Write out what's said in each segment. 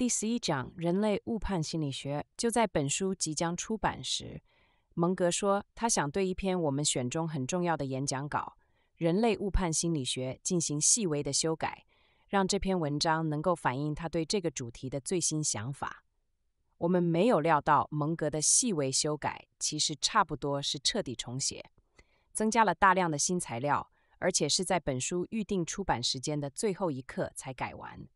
第十一章：人类误判心理学。就在本书即将出版时，蒙格说他想对一篇我们选中很重要的演讲稿《人类误判心理学》进行细微的修改，让这篇文章能够反映他对这个主题的最新想法。我们没有料到，蒙格的细微修改其实差不多是彻底重写，增加了大量的新材料，而且是在本书预定出版时间的最后一刻才改完。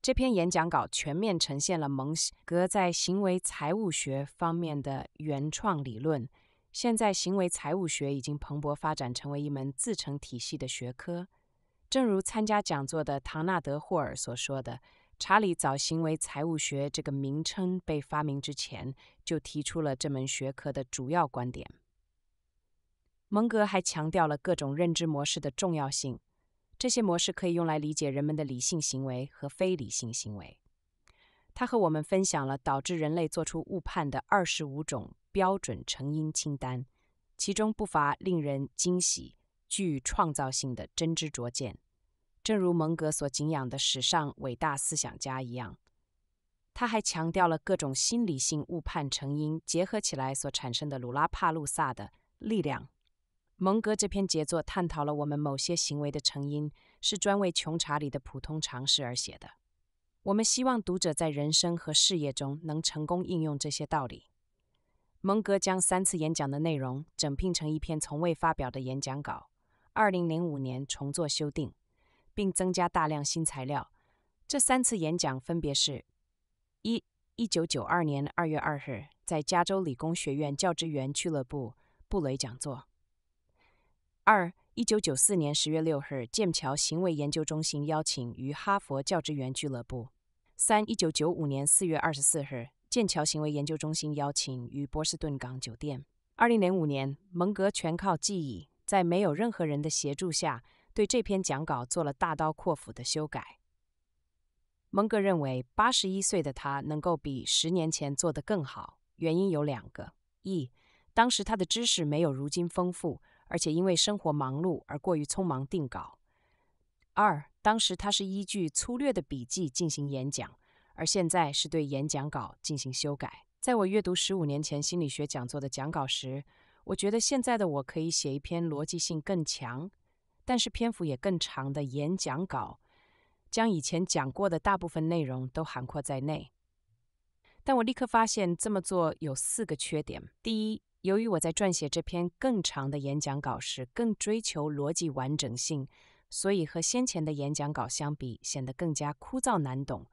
这篇演讲稿全面呈现了蒙格在行为财务学方面的原创理论。现在，行为财务学已经蓬勃发展成为一门自成体系的学科。正如参加讲座的唐纳德·霍尔所说的，查理早行为财务学这个名称被发明之前，就提出了这门学科的主要观点。蒙格还强调了各种认知模式的重要性。这些模式可以用来理解人们的理性行为和非理性行为。他和我们分享了导致人类做出误判的二十五种标准成因清单，其中不乏令人惊喜、具创造性的真知灼见。正如蒙格所敬仰的史上伟大思想家一样，他还强调了各种心理性误判成因结合起来所产生的鲁拉帕路萨的力量。蒙哥这篇杰作探讨了我们某些行为的成因，是专为穷查理的普通常识而写的。我们希望读者在人生和事业中能成功应用这些道理。蒙哥将三次演讲的内容整聘成一篇从未发表的演讲稿，二零零五年重做修订，并增加大量新材料。这三次演讲分别是：一，一九九二年二月二日，在加州理工学院教职员俱乐部布雷讲座。二一九九四年十月六日，剑桥行为研究中心邀请于哈佛教职员俱乐部。三一九九五年四月二十四日，剑桥行为研究中心邀请于波士顿港酒店。二零零五年，蒙格全靠记忆，在没有任何人的协助下，对这篇讲稿做了大刀阔斧的修改。蒙格认为，八十一岁的他能够比十年前做得更好，原因有两个：一，当时他的知识没有如今丰富。而且因为生活忙碌而过于匆忙定稿。二，当时他是依据粗略的笔记进行演讲，而现在是对演讲稿进行修改。在我阅读十五年前心理学讲座的讲稿时，我觉得现在的我可以写一篇逻辑性更强，但是篇幅也更长的演讲稿，将以前讲过的大部分内容都涵括在内。但我立刻发现这么做有四个缺点：第一，由于我在撰写这篇更长的演讲稿时更追求逻辑完整性，所以和先前的演讲稿相比显得更加枯燥难懂。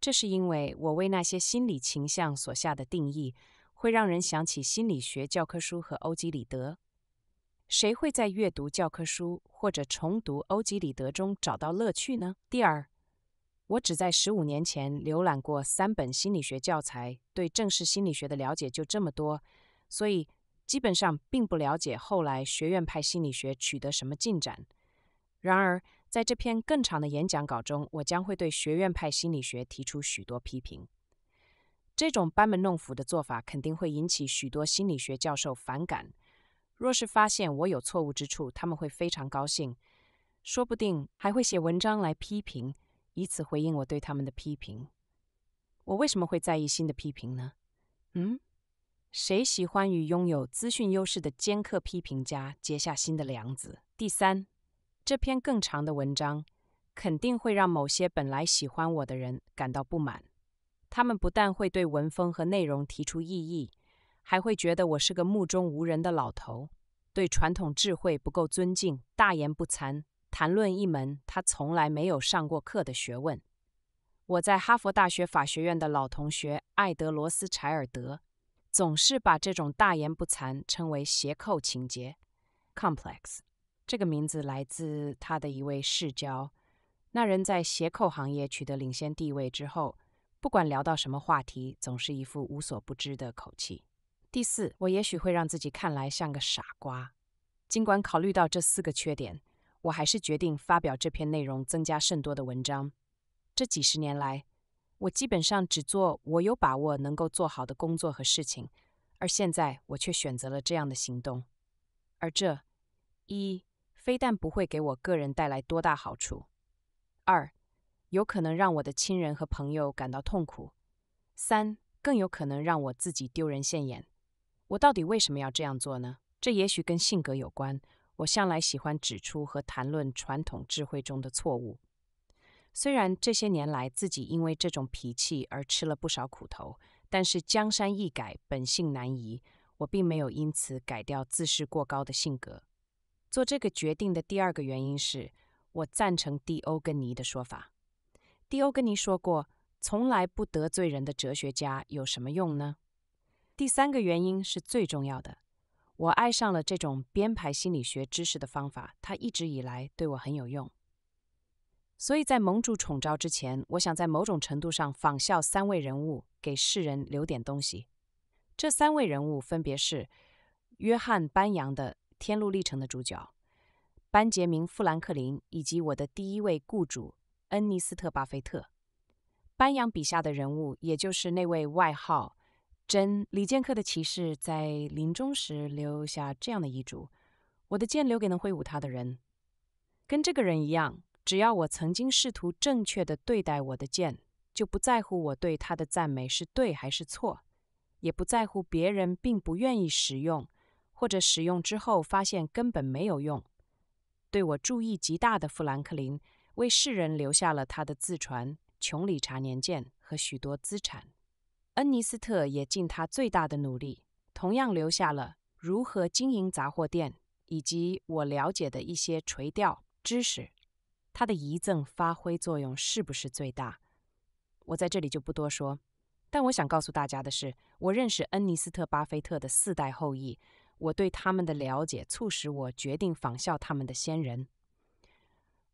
这是因为我为那些心理倾向所下的定义会让人想起心理学教科书和欧几里得。谁会在阅读教科书或者重读欧几里得中找到乐趣呢？第二，我只在十五年前浏览过三本心理学教材，对正式心理学的了解就这么多。所以，基本上并不了解后来学院派心理学取得什么进展。然而，在这篇更长的演讲稿中，我将会对学院派心理学提出许多批评。这种班门弄斧的做法肯定会引起许多心理学教授反感。若是发现我有错误之处，他们会非常高兴，说不定还会写文章来批评，以此回应我对他们的批评。我为什么会在意新的批评呢？嗯？谁喜欢与拥有资讯优势的尖刻批评家结下新的梁子？第三，这篇更长的文章肯定会让某些本来喜欢我的人感到不满。他们不但会对文风和内容提出异议，还会觉得我是个目中无人的老头，对传统智慧不够尊敬，大言不惭谈论一门他从来没有上过课的学问。我在哈佛大学法学院的老同学艾德罗斯柴尔德。总是把这种大言不惭称为“斜扣情节 ”（complex）。这个名字来自他的一位世交。那人在斜扣行业取得领先地位之后，不管聊到什么话题，总是一副无所不知的口气。第四，我也许会让自己看来像个傻瓜。尽管考虑到这四个缺点，我还是决定发表这篇内容增加甚多的文章。这几十年来。我基本上只做我有把握能够做好的工作和事情，而现在我却选择了这样的行动，而这，一非但不会给我个人带来多大好处，二有可能让我的亲人和朋友感到痛苦，三更有可能让我自己丢人现眼。我到底为什么要这样做呢？这也许跟性格有关。我向来喜欢指出和谈论传统智慧中的错误。虽然这些年来自己因为这种脾气而吃了不少苦头，但是江山易改，本性难移，我并没有因此改掉自视过高的性格。做这个决定的第二个原因是我赞成 D· 欧根尼的说法。D· 欧根尼说过：“从来不得罪人的哲学家有什么用呢？”第三个原因是最重要的，我爱上了这种编排心理学知识的方法，它一直以来对我很有用。所以在盟主宠召之前，我想在某种程度上仿效三位人物，给世人留点东西。这三位人物分别是约翰·班扬的《天路历程》的主角，班杰明·富兰克林，以及我的第一位雇主恩尼斯特·巴菲特。班扬笔下的人物，也就是那位外号“真李剑客”的骑士，在临终时留下这样的遗嘱：“我的剑留给能挥舞它的人。”跟这个人一样。只要我曾经试图正确地对待我的剑，就不在乎我对他的赞美是对还是错，也不在乎别人并不愿意使用，或者使用之后发现根本没有用。对我注意极大的富兰克林，为世人留下了他的自传《穷理查年鉴》和许多资产。恩尼斯特也尽他最大的努力，同样留下了如何经营杂货店以及我了解的一些垂钓知识。他的遗赠发挥作用是不是最大？我在这里就不多说。但我想告诉大家的是，我认识恩尼斯特·巴菲特的四代后裔，我对他们的了解促使我决定仿效他们的先人。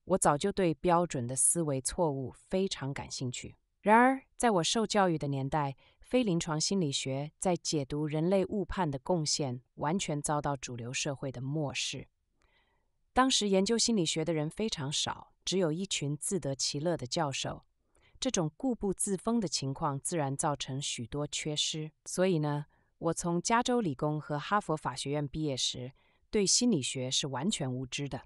我早就对标准的思维错误非常感兴趣。然而，在我受教育的年代，非临床心理学在解读人类误判的贡献完全遭到主流社会的漠视。当时研究心理学的人非常少，只有一群自得其乐的教授。这种固步自封的情况，自然造成许多缺失。所以呢，我从加州理工和哈佛法学院毕业时，对心理学是完全无知的。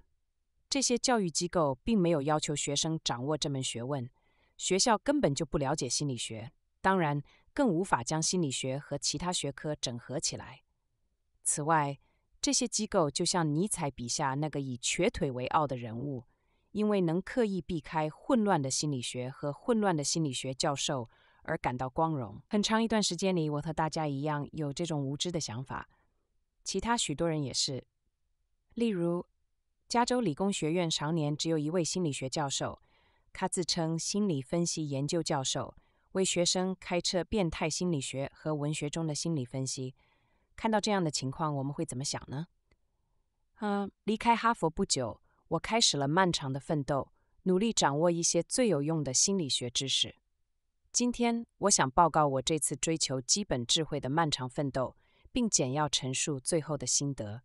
这些教育机构并没有要求学生掌握这门学问，学校根本就不了解心理学，当然更无法将心理学和其他学科整合起来。此外，这些机构就像尼采笔下那个以瘸腿为傲的人物，因为能刻意避开混乱的心理学和混乱的心理学教授而感到光荣。很长一段时间里，我和大家一样有这种无知的想法，其他许多人也是。例如，加州理工学院常年只有一位心理学教授，他自称心理分析研究教授，为学生开设变态心理学和文学中的心理分析。看到这样的情况，我们会怎么想呢？啊，离开哈佛不久，我开始了漫长的奋斗，努力掌握一些最有用的心理学知识。今天，我想报告我这次追求基本智慧的漫长奋斗，并简要陈述最后的心得。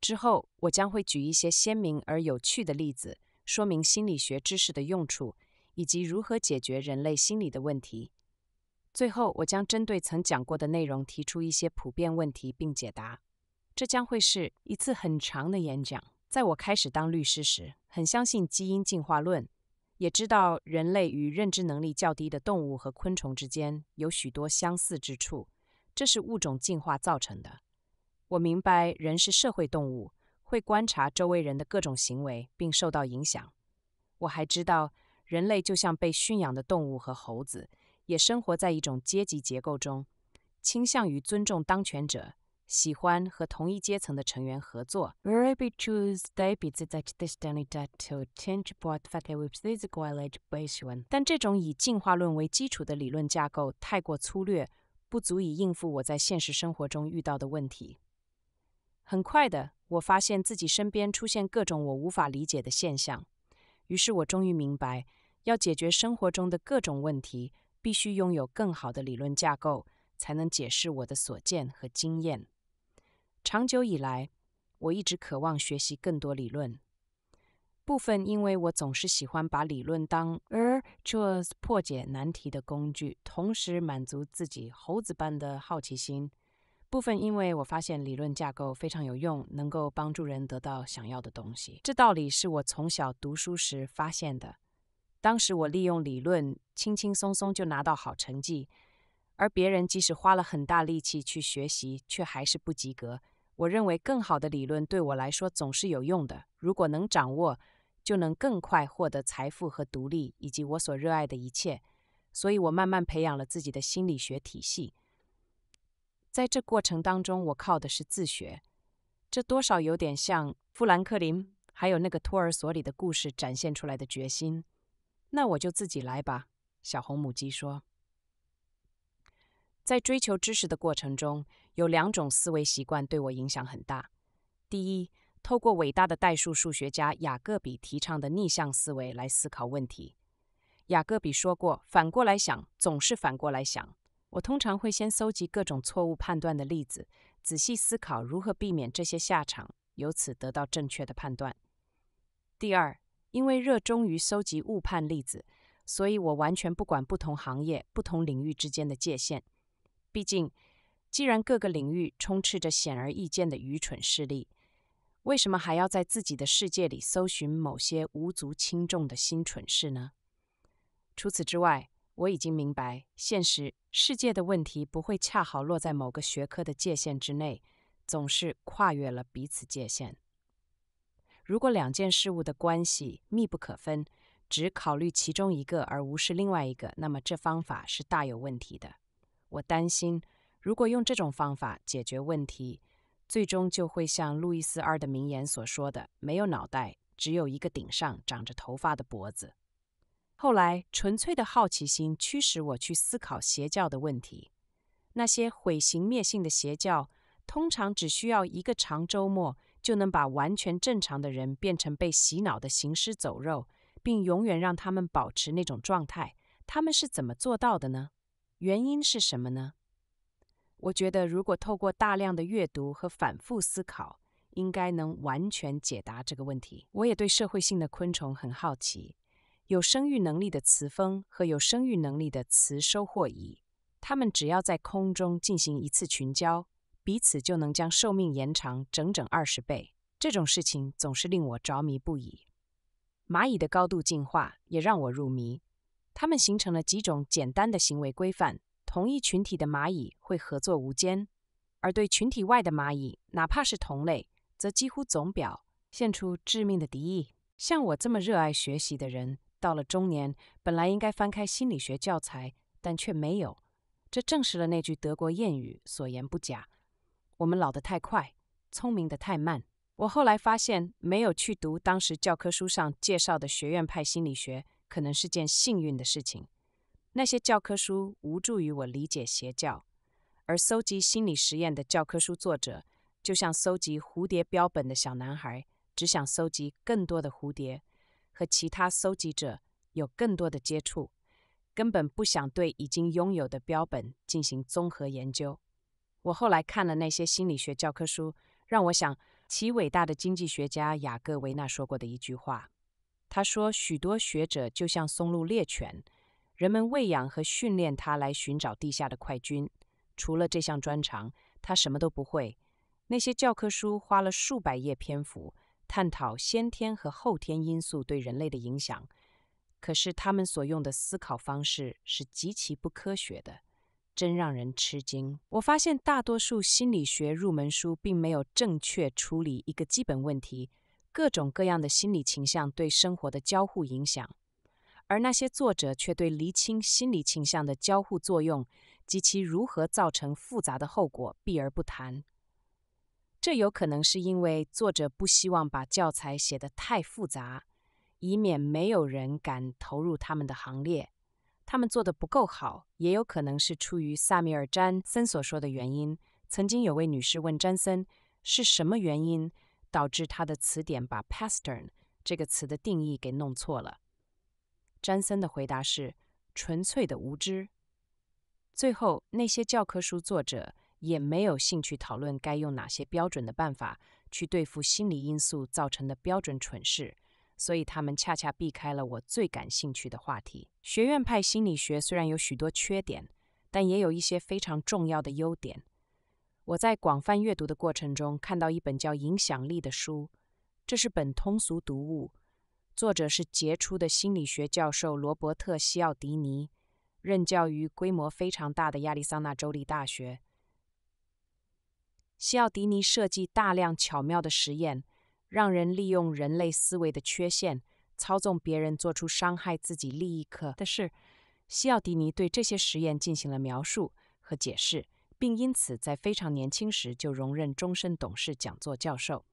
之后，我将会举一些鲜明而有趣的例子，说明心理学知识的用处，以及如何解决人类心理的问题。最后，我将针对曾讲过的内容提出一些普遍问题并解答。这将会是一次很长的演讲。在我开始当律师时，很相信基因进化论，也知道人类与认知能力较低的动物和昆虫之间有许多相似之处，这是物种进化造成的。我明白人是社会动物，会观察周围人的各种行为并受到影响。我还知道人类就像被驯养的动物和猴子。也生活在一种阶级结构中，倾向于尊重当权者，喜欢和同一阶层的成员合作。但这种以进化论为基础的理论架构太过粗略，不足以应付我在现实生活中遇到的问题。很快的，我发现自己身边出现各种我无法理解的现象，于是我终于明白，要解决生活中的各种问题。必须拥有更好的理论架构，才能解释我的所见和经验。长久以来，我一直渴望学习更多理论，部分因为我总是喜欢把理论当呃，choose 破解难题的工具，同时满足自己猴子般的好奇心。部分因为我发现理论架构非常有用，能够帮助人得到想要的东西。这道理是我从小读书时发现的。当时我利用理论，轻轻松松就拿到好成绩，而别人即使花了很大力气去学习，却还是不及格。我认为更好的理论对我来说总是有用的。如果能掌握，就能更快获得财富和独立，以及我所热爱的一切。所以，我慢慢培养了自己的心理学体系。在这过程当中，我靠的是自学，这多少有点像富兰克林，还有那个托儿所里的故事展现出来的决心。那我就自己来吧。”小红母鸡说。在追求知识的过程中，有两种思维习惯对我影响很大。第一，透过伟大的代数数学家雅各比提倡的逆向思维来思考问题。雅各比说过：“反过来想，总是反过来想。”我通常会先搜集各种错误判断的例子，仔细思考如何避免这些下场，由此得到正确的判断。第二。因为热衷于收集误判例子，所以我完全不管不同行业、不同领域之间的界限。毕竟，既然各个领域充斥着显而易见的愚蠢事例，为什么还要在自己的世界里搜寻某些无足轻重的新蠢事呢？除此之外，我已经明白，现实世界的问题不会恰好落在某个学科的界限之内，总是跨越了彼此界限。如果两件事物的关系密不可分，只考虑其中一个而无视另外一个，那么这方法是大有问题的。我担心，如果用这种方法解决问题，最终就会像路易斯二的名言所说的：“没有脑袋，只有一个顶上长着头发的脖子。”后来，纯粹的好奇心驱使我去思考邪教的问题。那些毁形灭性的邪教，通常只需要一个长周末。就能把完全正常的人变成被洗脑的行尸走肉，并永远让他们保持那种状态。他们是怎么做到的呢？原因是什么呢？我觉得，如果透过大量的阅读和反复思考，应该能完全解答这个问题。我也对社会性的昆虫很好奇，有生育能力的雌蜂和有生育能力的雌收获蚁，它们只要在空中进行一次群交。彼此就能将寿命延长整整二十倍。这种事情总是令我着迷不已。蚂蚁的高度进化也让我入迷。它们形成了几种简单的行为规范。同一群体的蚂蚁会合作无间，而对群体外的蚂蚁，哪怕是同类，则几乎总表现出致命的敌意。像我这么热爱学习的人，到了中年，本来应该翻开心理学教材，但却没有。这证实了那句德国谚语所言不假。我们老得太快，聪明的太慢。我后来发现，没有去读当时教科书上介绍的学院派心理学，可能是件幸运的事情。那些教科书无助于我理解邪教，而搜集心理实验的教科书作者，就像搜集蝴蝶标本的小男孩，只想搜集更多的蝴蝶，和其他搜集者有更多的接触，根本不想对已经拥有的标本进行综合研究。我后来看了那些心理学教科书，让我想起伟大的经济学家雅各维纳说过的一句话。他说：“许多学者就像松露猎犬，人们喂养和训练它来寻找地下的快菌，除了这项专长，它什么都不会。”那些教科书花了数百页篇幅探讨先天和后天因素对人类的影响，可是他们所用的思考方式是极其不科学的。真让人吃惊！我发现大多数心理学入门书并没有正确处理一个基本问题：各种各样的心理倾向对生活的交互影响，而那些作者却对厘清心理倾向的交互作用及其如何造成复杂的后果避而不谈。这有可能是因为作者不希望把教材写得太复杂，以免没有人敢投入他们的行列。他们做的不够好，也有可能是出于萨米尔·詹森所说的原因。曾经有位女士问詹森，是什么原因导致他的词典把 “pastern” 这个词的定义给弄错了？詹森的回答是：纯粹的无知。最后，那些教科书作者也没有兴趣讨论该用哪些标准的办法去对付心理因素造成的标准蠢事。所以他们恰恰避开了我最感兴趣的话题。学院派心理学虽然有许多缺点，但也有一些非常重要的优点。我在广泛阅读的过程中，看到一本叫《影响力的书》，这是本通俗读物，作者是杰出的心理学教授罗伯特·西奥迪尼，任教于规模非常大的亚利桑那州立大学。西奥迪尼设计大量巧妙的实验。让人利用人类思维的缺陷，操纵别人做出伤害自己利益的事。西奥迪尼对这些实验进行了描述和解释，并因此在非常年轻时就荣任终身董事讲座教授。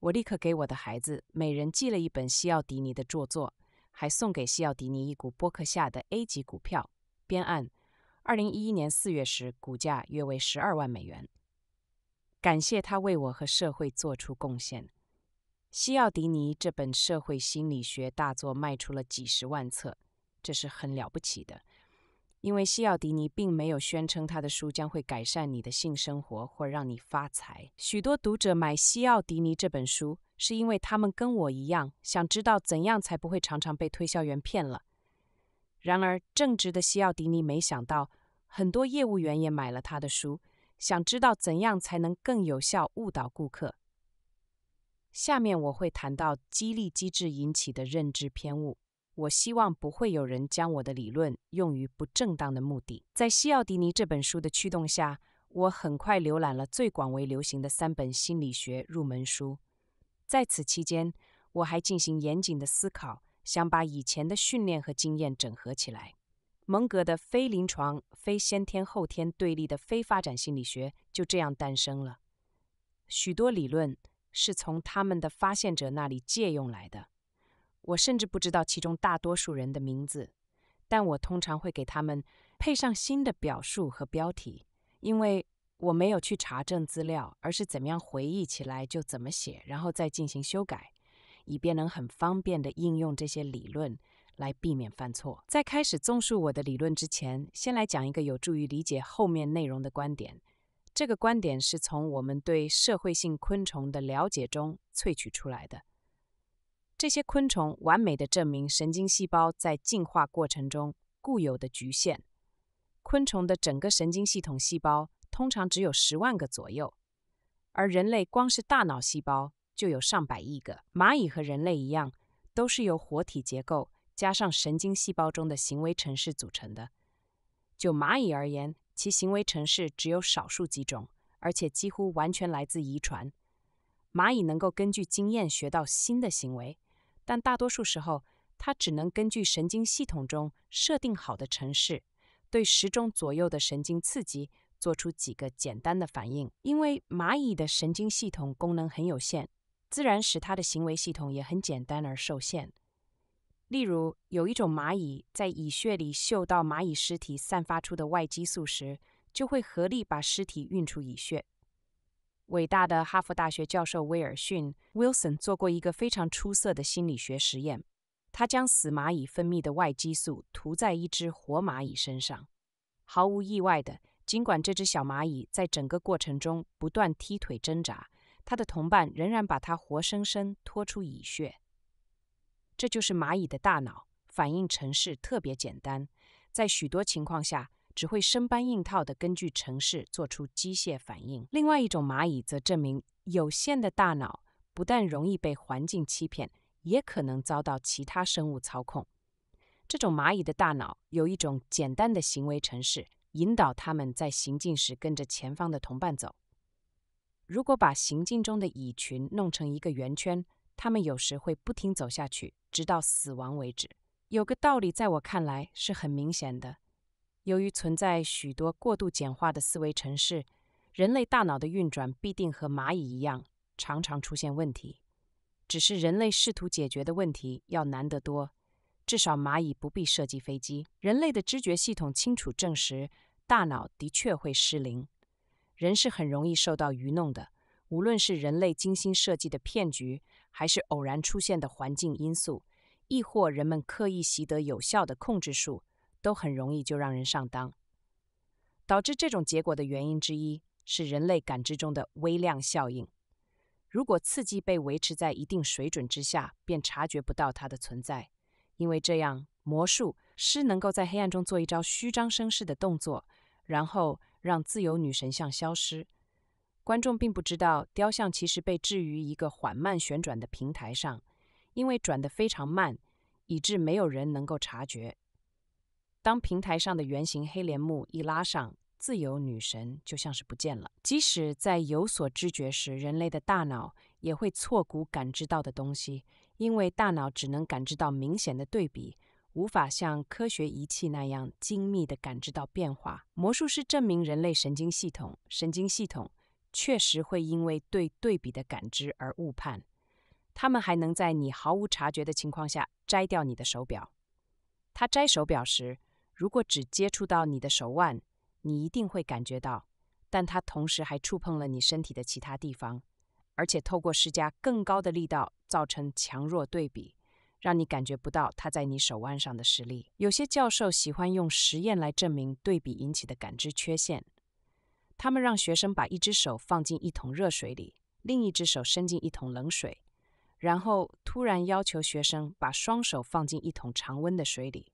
我立刻给我的孩子每人寄了一本西奥迪尼的著作，还送给西奥迪尼一股波克夏的 A 级股票。编案，二零一一年四月时，股价约为十二万美元。感谢他为我和社会做出贡献。西奥迪尼这本社会心理学大作卖出了几十万册，这是很了不起的。因为西奥迪尼并没有宣称他的书将会改善你的性生活或让你发财。许多读者买西奥迪尼这本书，是因为他们跟我一样，想知道怎样才不会常常被推销员骗了。然而，正直的西奥迪尼没想到，很多业务员也买了他的书。想知道怎样才能更有效误导顾客？下面我会谈到激励机制引起的认知偏误。我希望不会有人将我的理论用于不正当的目的。在西奥迪尼这本书的驱动下，我很快浏览了最广为流行的三本心理学入门书。在此期间，我还进行严谨的思考，想把以前的训练和经验整合起来。蒙格的非临床、非先天后天对立的非发展心理学就这样诞生了。许多理论是从他们的发现者那里借用来的，我甚至不知道其中大多数人的名字，但我通常会给他们配上新的表述和标题，因为我没有去查证资料，而是怎样回忆起来就怎么写，然后再进行修改，以便能很方便地应用这些理论。来避免犯错。在开始综述我的理论之前，先来讲一个有助于理解后面内容的观点。这个观点是从我们对社会性昆虫的了解中萃取出来的。这些昆虫完美的证明神经细胞在进化过程中固有的局限。昆虫的整个神经系统细胞通常只有十万个左右，而人类光是大脑细胞就有上百亿个。蚂蚁和人类一样，都是由活体结构。加上神经细胞中的行为程式组成的。就蚂蚁而言，其行为程式只有少数几种，而且几乎完全来自遗传。蚂蚁能够根据经验学到新的行为，但大多数时候，它只能根据神经系统中设定好的程式，对十种左右的神经刺激做出几个简单的反应。因为蚂蚁的神经系统功能很有限，自然使它的行为系统也很简单而受限。例如，有一种蚂蚁在蚁穴里嗅到蚂蚁尸体散发出的外激素时，就会合力把尸体运出蚁穴。伟大的哈佛大学教授威尔逊 （Wilson） 做过一个非常出色的心理学实验，他将死蚂蚁分泌的外激素涂在一只活蚂蚁身上。毫无意外的，尽管这只小蚂蚁在整个过程中不断踢腿挣扎，它的同伴仍然把它活生生拖出蚁穴。这就是蚂蚁的大脑，反应程式特别简单，在许多情况下只会生搬硬套地根据程式做出机械反应。另外一种蚂蚁则证明，有限的大脑不但容易被环境欺骗，也可能遭到其他生物操控。这种蚂蚁的大脑有一种简单的行为程式，引导它们在行进时跟着前方的同伴走。如果把行进中的蚁群弄成一个圆圈，他们有时会不停走下去，直到死亡为止。有个道理，在我看来是很明显的。由于存在许多过度简化的思维程式，人类大脑的运转必定和蚂蚁一样，常常出现问题。只是人类试图解决的问题要难得多。至少蚂蚁不必设计飞机。人类的知觉系统清楚证实，大脑的确会失灵，人是很容易受到愚弄的。无论是人类精心设计的骗局，还是偶然出现的环境因素，亦或人们刻意习得有效的控制术，都很容易就让人上当。导致这种结果的原因之一是人类感知中的微量效应。如果刺激被维持在一定水准之下，便察觉不到它的存在，因为这样魔术师能够在黑暗中做一招虚张声势的动作，然后让自由女神像消失。观众并不知道，雕像其实被置于一个缓慢旋转的平台上，因为转得非常慢，以致没有人能够察觉。当平台上的圆形黑帘幕一拉上，自由女神就像是不见了。即使在有所知觉时，人类的大脑也会错估感知到的东西，因为大脑只能感知到明显的对比，无法像科学仪器那样精密地感知到变化。魔术师证明人类神经系统神经系统。确实会因为对对比的感知而误判。他们还能在你毫无察觉的情况下摘掉你的手表。他摘手表时，如果只接触到你的手腕，你一定会感觉到；但他同时还触碰了你身体的其他地方，而且透过施加更高的力道，造成强弱对比，让你感觉不到他在你手腕上的实力。有些教授喜欢用实验来证明对比引起的感知缺陷。他们让学生把一只手放进一桶热水里，另一只手伸进一桶冷水，然后突然要求学生把双手放进一桶常温的水里，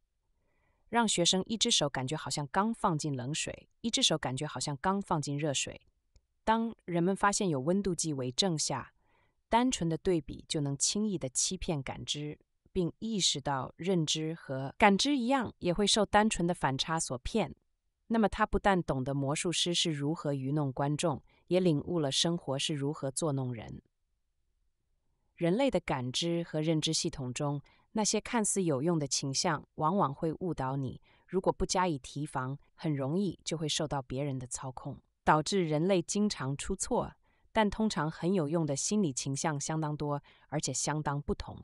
让学生一只手感觉好像刚放进冷水，一只手感觉好像刚放进热水。当人们发现有温度计为证下，单纯的对比就能轻易的欺骗感知，并意识到认知和感知一样，也会受单纯的反差所骗。那么，他不但懂得魔术师是如何愚弄观众，也领悟了生活是如何作弄人。人类的感知和认知系统中，那些看似有用的倾向，往往会误导你。如果不加以提防，很容易就会受到别人的操控，导致人类经常出错。但通常很有用的心理倾向相当多，而且相当不同。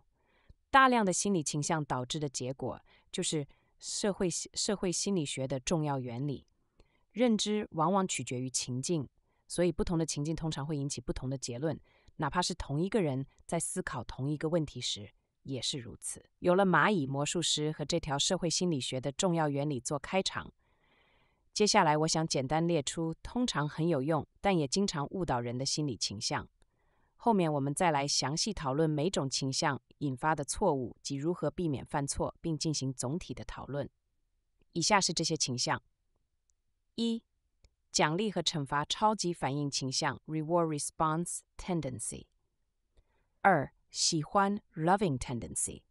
大量的心理倾向导致的结果就是。社会社会心理学的重要原理，认知往往取决于情境，所以不同的情境通常会引起不同的结论。哪怕是同一个人在思考同一个问题时也是如此。有了蚂蚁魔术师和这条社会心理学的重要原理做开场，接下来我想简单列出通常很有用，但也经常误导人的心理倾向。后面我们再来详细讨论每种倾向引发的错误及如何避免犯错，并进行总体的讨论。以下是这些倾向：一、奖励和惩罚超级反应倾向 （Reward Response Tendency）；二、喜欢 （Loving Tendency）；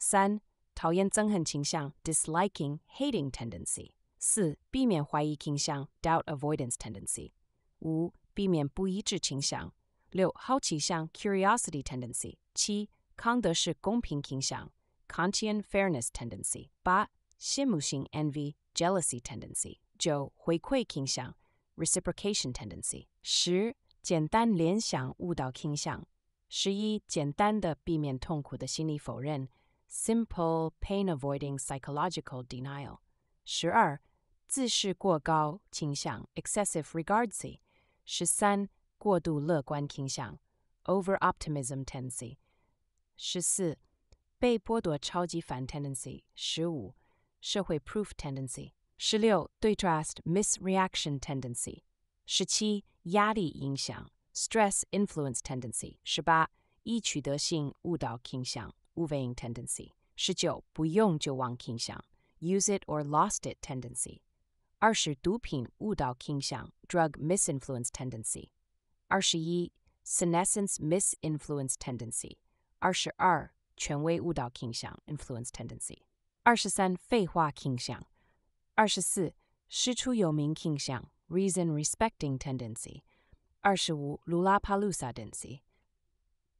三、讨厌憎恨倾向 （Disliking Hating Tendency）；四、避免怀疑倾向 （Doubt Avoidance Tendency）；五、避免不一致倾向。六好奇向 curiosity tendency，七康德式公平倾向 Kantian fairness tendency，八羡慕型 envy jealousy tendency，九回馈倾向 reciprocation tendency，十简单联想误导倾向，十一简单的避免痛苦的心理否认 simple pain avoiding psychological denial，十二自视过高倾向 excessive r e g a r d s y 十三。过度乐观倾向，overoptimism tendency；十四，被剥夺超级反 tendency；十五，社会 proof tendency；十六，对 trust misreaction tendency；十七，压力影响 stress influence tendency；十八，易取得性误导倾向，waving tendency；十九，不用就忘倾向，use it or lost it tendency；二十，毒品误导倾向，drug misinfluence tendency。二十一，senescence misinfluence tendency。二十二，权威误导倾向 influence tendency。二十三，废话倾向。二十四，师出有名倾向 reason respecting tendency。二十五，卢拉帕鲁萨 tendency。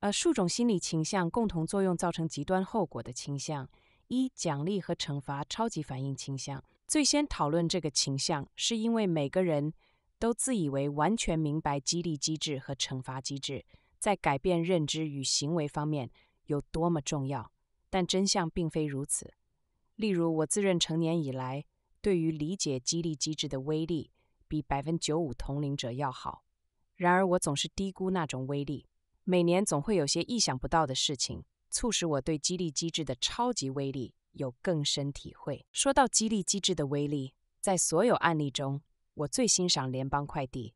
呃，数种心理倾向共同作用造成极端后果的倾向。一，奖励和惩罚超级反应倾向。最先讨论这个倾向，是因为每个人。都自以为完全明白激励机制和惩罚机制在改变认知与行为方面有多么重要，但真相并非如此。例如，我自认成年以来，对于理解激励机制的威力，比百分之九五同龄者要好。然而，我总是低估那种威力。每年总会有些意想不到的事情，促使我对激励机制的超级威力有更深体会。说到激励机制的威力，在所有案例中。我最欣赏联邦快递。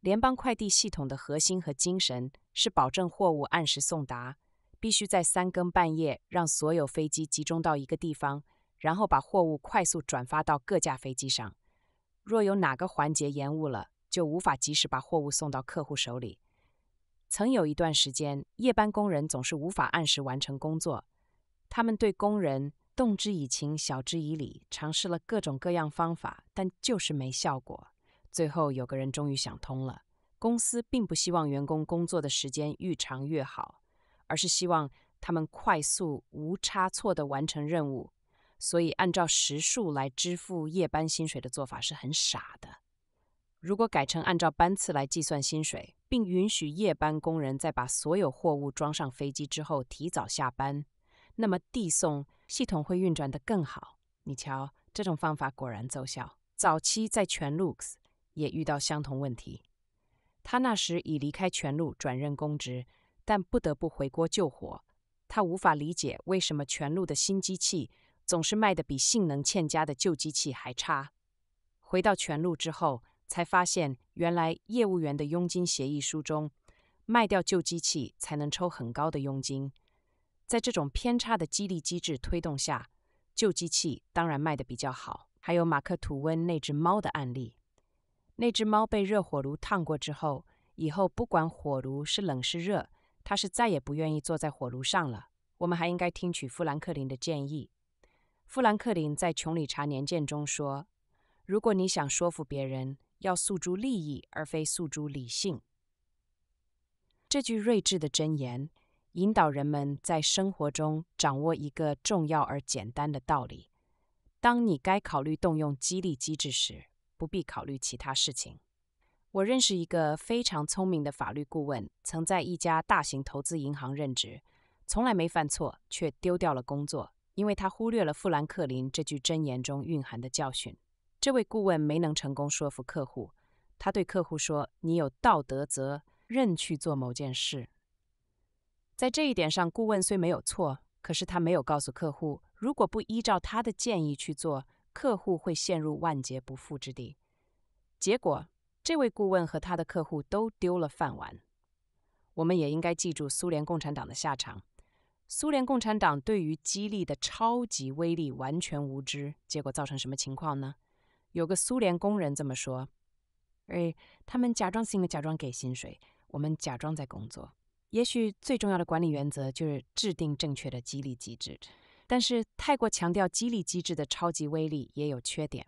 联邦快递系统的核心和精神是保证货物按时送达。必须在三更半夜让所有飞机集中到一个地方，然后把货物快速转发到各架飞机上。若有哪个环节延误了，就无法及时把货物送到客户手里。曾有一段时间，夜班工人总是无法按时完成工作。他们对工人。动之以情，晓之以理，尝试了各种各样方法，但就是没效果。最后有个人终于想通了：公司并不希望员工工作的时间越长越好，而是希望他们快速无差错地完成任务。所以，按照时数来支付夜班薪水的做法是很傻的。如果改成按照班次来计算薪水，并允许夜班工人在把所有货物装上飞机之后提早下班。那么，递送系统会运转得更好。你瞧，这种方法果然奏效。早期在全路也遇到相同问题。他那时已离开全路，转任公职，但不得不回锅救火。他无法理解为什么全路的新机器总是卖得比性能欠佳的旧机器还差。回到全路之后，才发现原来业务员的佣金协议书中，卖掉旧机器才能抽很高的佣金。在这种偏差的激励机制推动下，旧机器当然卖得比较好。还有马克·吐温那只猫的案例，那只猫被热火炉烫过之后，以后不管火炉是冷是热，它是再也不愿意坐在火炉上了。我们还应该听取富兰克林的建议。富兰克林在《穷理查年鉴》中说：“如果你想说服别人，要诉诸利益而非诉诸理性。”这句睿智的箴言。引导人们在生活中掌握一个重要而简单的道理：当你该考虑动用激励机制时，不必考虑其他事情。我认识一个非常聪明的法律顾问，曾在一家大型投资银行任职，从来没犯错，却丢掉了工作，因为他忽略了富兰克林这句箴言中蕴含的教训。这位顾问没能成功说服客户，他对客户说：“你有道德责任去做某件事。”在这一点上，顾问虽没有错，可是他没有告诉客户，如果不依照他的建议去做，客户会陷入万劫不复之地。结果，这位顾问和他的客户都丢了饭碗。我们也应该记住苏联共产党的下场。苏联共产党对于激励的超级威力完全无知，结果造成什么情况呢？有个苏联工人这么说：“哎，他们假装薪，假装给薪水，我们假装在工作。”也许最重要的管理原则就是制定正确的激励机制，但是太过强调激励机制的超级威力也有缺点。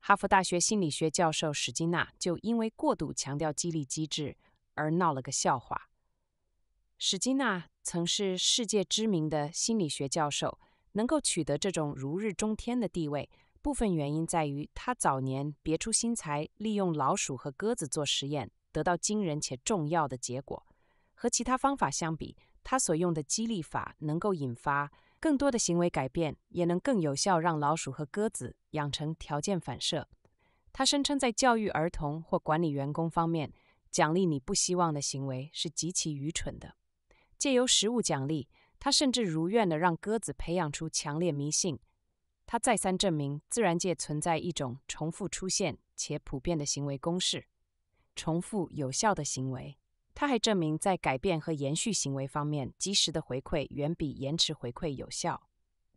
哈佛大学心理学教授史金纳就因为过度强调激励机制而闹了个笑话。史金纳曾是世界知名的心理学教授，能够取得这种如日中天的地位，部分原因在于他早年别出心裁，利用老鼠和鸽子做实验，得到惊人且重要的结果。和其他方法相比，他所用的激励法能够引发更多的行为改变，也能更有效让老鼠和鸽子养成条件反射。他声称，在教育儿童或管理员工方面，奖励你不希望的行为是极其愚蠢的。借由食物奖励，他甚至如愿的让鸽子培养出强烈迷信。他再三证明，自然界存在一种重复出现且普遍的行为公式：重复有效的行为。他还证明，在改变和延续行为方面，及时的回馈远比延迟回馈有效。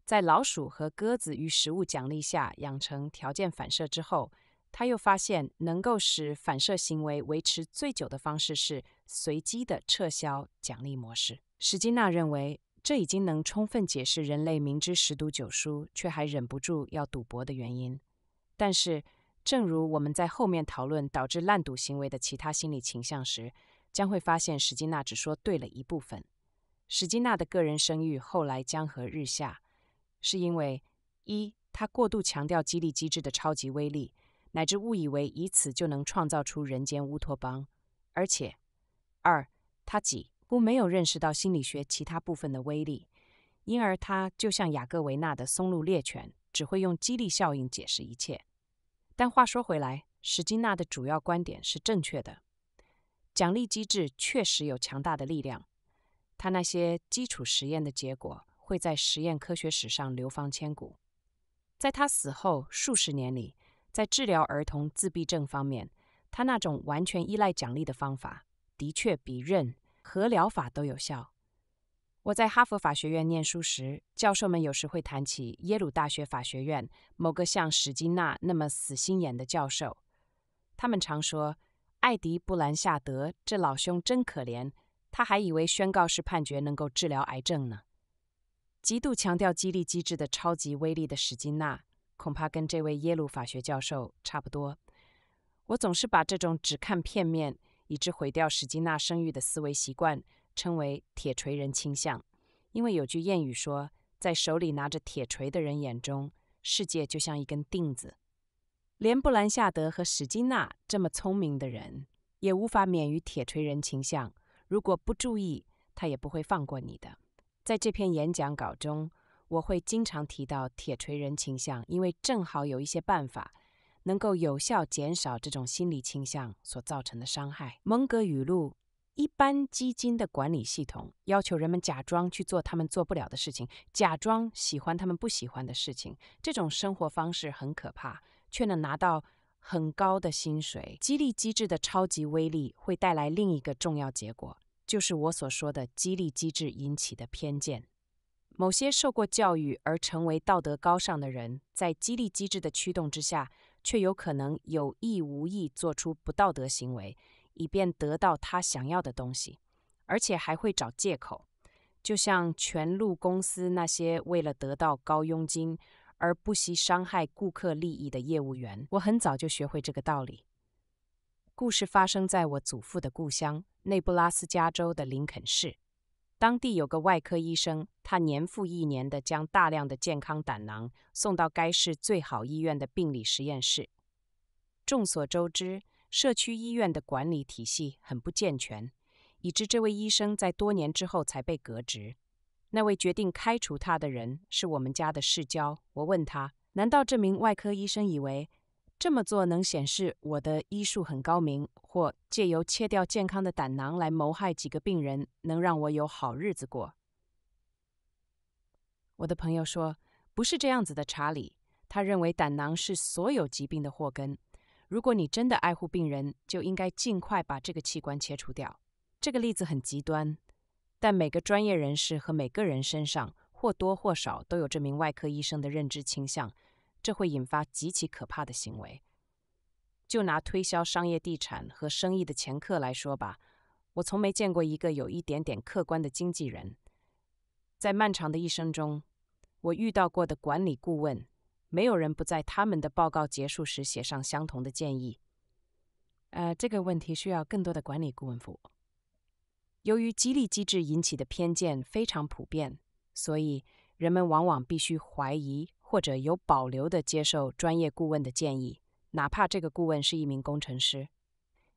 在老鼠和鸽子与食物奖励下养成条件反射之后，他又发现，能够使反射行为维持最久的方式是随机的撤销奖励模式。史金纳认为，这已经能充分解释人类明知十赌九输却还忍不住要赌博的原因。但是，正如我们在后面讨论导致烂赌行为的其他心理倾向时，将会发现，史金纳只说对了一部分。史金纳的个人声誉后来江河日下，是因为一，他过度强调激励机制的超级威力，乃至误以为以此就能创造出人间乌托邦；而且二，他几乎没有认识到心理学其他部分的威力，因而他就像雅各维纳的松露猎犬，只会用激励效应解释一切。但话说回来，史金纳的主要观点是正确的。奖励机制确实有强大的力量，他那些基础实验的结果会在实验科学史上流芳千古。在他死后数十年里，在治疗儿童自闭症方面，他那种完全依赖奖励的方法的确比任何疗法都有效。我在哈佛法学院念书时，教授们有时会谈起耶鲁大学法学院某个像史金纳那么死心眼的教授，他们常说。艾迪·布兰夏德这老兄真可怜，他还以为宣告式判决能够治疗癌症呢。极度强调激励机制的超级威力的史金纳，恐怕跟这位耶鲁法学教授差不多。我总是把这种只看片面以致毁掉史金纳声誉的思维习惯称为“铁锤人倾向”，因为有句谚语说，在手里拿着铁锤的人眼中，世界就像一根钉子。连布兰夏德和史金纳这么聪明的人，也无法免于铁锤人倾向。如果不注意，他也不会放过你的。在这篇演讲稿中，我会经常提到铁锤人倾向，因为正好有一些办法能够有效减少这种心理倾向所造成的伤害。蒙格语录：一般基金的管理系统要求人们假装去做他们做不了的事情，假装喜欢他们不喜欢的事情。这种生活方式很可怕。却能拿到很高的薪水。激励机制的超级威力会带来另一个重要结果，就是我所说的激励机制引起的偏见。某些受过教育而成为道德高尚的人，在激励机制的驱动之下，却有可能有意无意做出不道德行为，以便得到他想要的东西，而且还会找借口。就像全路公司那些为了得到高佣金。而不惜伤害顾客利益的业务员，我很早就学会这个道理。故事发生在我祖父的故乡内布拉斯加州的林肯市。当地有个外科医生，他年复一年的将大量的健康胆囊送到该市最好医院的病理实验室。众所周知，社区医院的管理体系很不健全，以致这位医生在多年之后才被革职。那位决定开除他的人是我们家的世交。我问他：“难道这名外科医生以为这么做能显示我的医术很高明，或借由切掉健康的胆囊来谋害几个病人，能让我有好日子过？”我的朋友说：“不是这样子的，查理。他认为胆囊是所有疾病的祸根。如果你真的爱护病人，就应该尽快把这个器官切除掉。”这个例子很极端。但每个专业人士和每个人身上或多或少都有这名外科医生的认知倾向，这会引发极其可怕的行为。就拿推销商业地产和生意的掮客来说吧，我从没见过一个有一点点客观的经纪人。在漫长的一生中，我遇到过的管理顾问，没有人不在他们的报告结束时写上相同的建议。呃，这个问题需要更多的管理顾问服务。由于激励机制引起的偏见非常普遍，所以人们往往必须怀疑或者有保留地接受专业顾问的建议，哪怕这个顾问是一名工程师。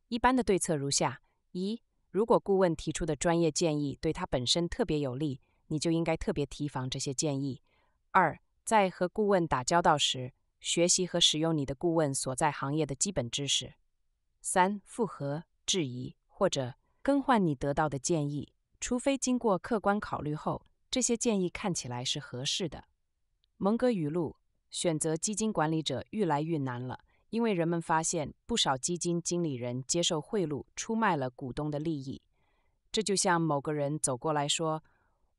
一般的对策如下：一、如果顾问提出的专业建议对他本身特别有利，你就应该特别提防这些建议；二、在和顾问打交道时，学习和使用你的顾问所在行业的基本知识；三、复合、质疑或者。更换你得到的建议，除非经过客观考虑后，这些建议看起来是合适的。蒙哥语录：选择基金管理者愈来愈难了，因为人们发现不少基金经理人接受贿赂，出卖了股东的利益。这就像某个人走过来说：“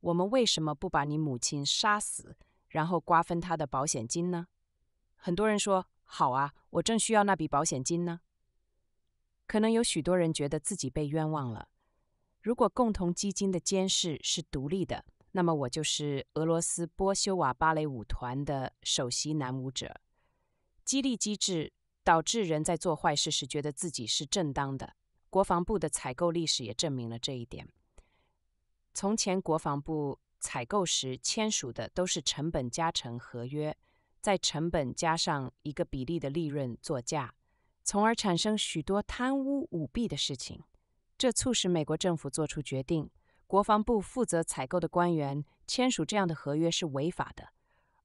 我们为什么不把你母亲杀死，然后瓜分他的保险金呢？”很多人说：“好啊，我正需要那笔保险金呢。”可能有许多人觉得自己被冤枉了。如果共同基金的监事是独立的，那么我就是俄罗斯波修瓦芭蕾舞团的首席男舞者。激励机制导致人在做坏事时觉得自己是正当的。国防部的采购历史也证明了这一点。从前国防部采购时签署的都是成本加成合约，在成本加上一个比例的利润作价。从而产生许多贪污舞弊的事情，这促使美国政府做出决定：国防部负责采购的官员签署这样的合约是违法的，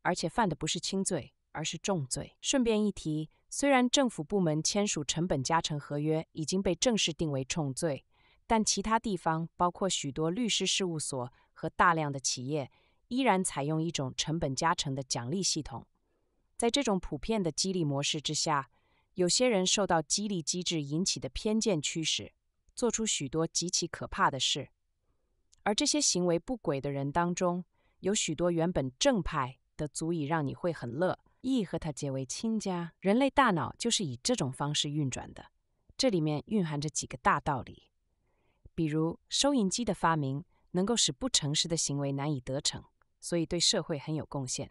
而且犯的不是轻罪，而是重罪。顺便一提，虽然政府部门签署成本加成合约已经被正式定为重罪，但其他地方，包括许多律师事务所和大量的企业，依然采用一种成本加成的奖励系统。在这种普遍的激励模式之下。有些人受到激励机制引起的偏见驱使，做出许多极其可怕的事。而这些行为不轨的人当中，有许多原本正派的，足以让你会很乐意和他结为亲家。人类大脑就是以这种方式运转的。这里面蕴含着几个大道理，比如收银机的发明能够使不诚实的行为难以得逞，所以对社会很有贡献。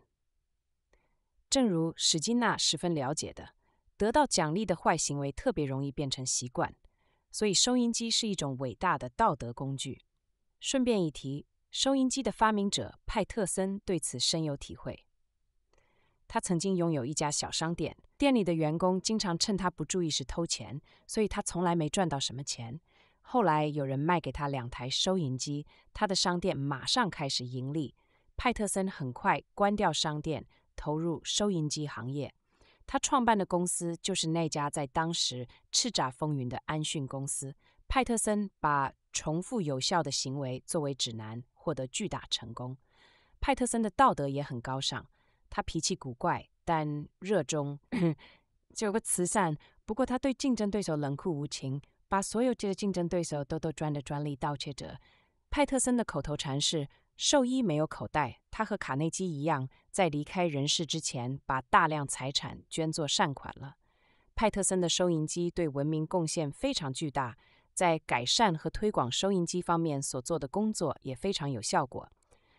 正如史金纳十分了解的。得到奖励的坏行为特别容易变成习惯，所以收音机是一种伟大的道德工具。顺便一提，收音机的发明者派特森对此深有体会。他曾经拥有一家小商店，店里的员工经常趁他不注意时偷钱，所以他从来没赚到什么钱。后来有人卖给他两台收音机，他的商店马上开始盈利。派特森很快关掉商店，投入收音机行业。他创办的公司就是那家在当时叱咤风云的安讯公司。派特森把重复有效的行为作为指南，获得巨大成功。派特森的道德也很高尚，他脾气古怪，但热衷，就有个慈善。不过他对竞争对手冷酷无情，把所有这个竞争对手都都专的专利盗窃者。派特森的口头禅是。兽医没有口袋，他和卡内基一样，在离开人世之前，把大量财产捐作善款了。派特森的收音机对文明贡献非常巨大，在改善和推广收音机方面所做的工作也非常有效果，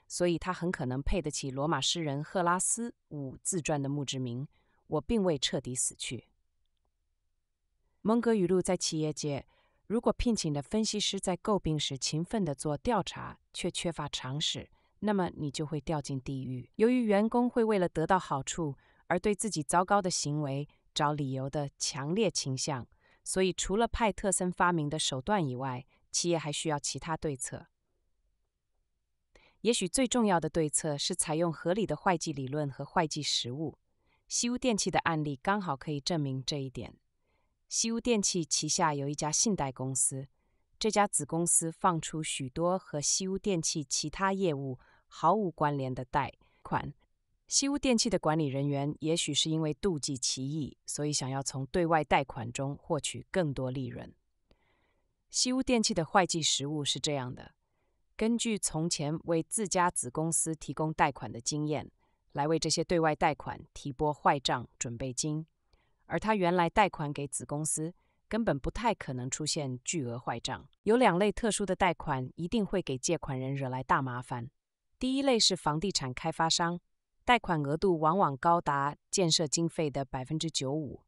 所以他很可能配得起罗马诗人赫拉斯《五自传》的墓志铭：“我并未彻底死去。”蒙格语录在企业界。如果聘请的分析师在诟病时勤奋地做调查，却缺乏常识，那么你就会掉进地狱。由于员工会为了得到好处而对自己糟糕的行为找理由的强烈倾向，所以除了派特森发明的手段以外，企业还需要其他对策。也许最重要的对策是采用合理的会计理论和会计实务。西屋电器的案例刚好可以证明这一点。西屋电器旗下有一家信贷公司，这家子公司放出许多和西屋电器其他业务毫无关联的贷款。西屋电器的管理人员也许是因为妒忌其意，所以想要从对外贷款中获取更多利润。西屋电器的会计实务是这样的：根据从前为自家子公司提供贷款的经验，来为这些对外贷款提拨坏账准备金。而他原来贷款给子公司，根本不太可能出现巨额坏账。有两类特殊的贷款一定会给借款人惹来大麻烦。第一类是房地产开发商，贷款额度往往高达建设经费的百分之九五。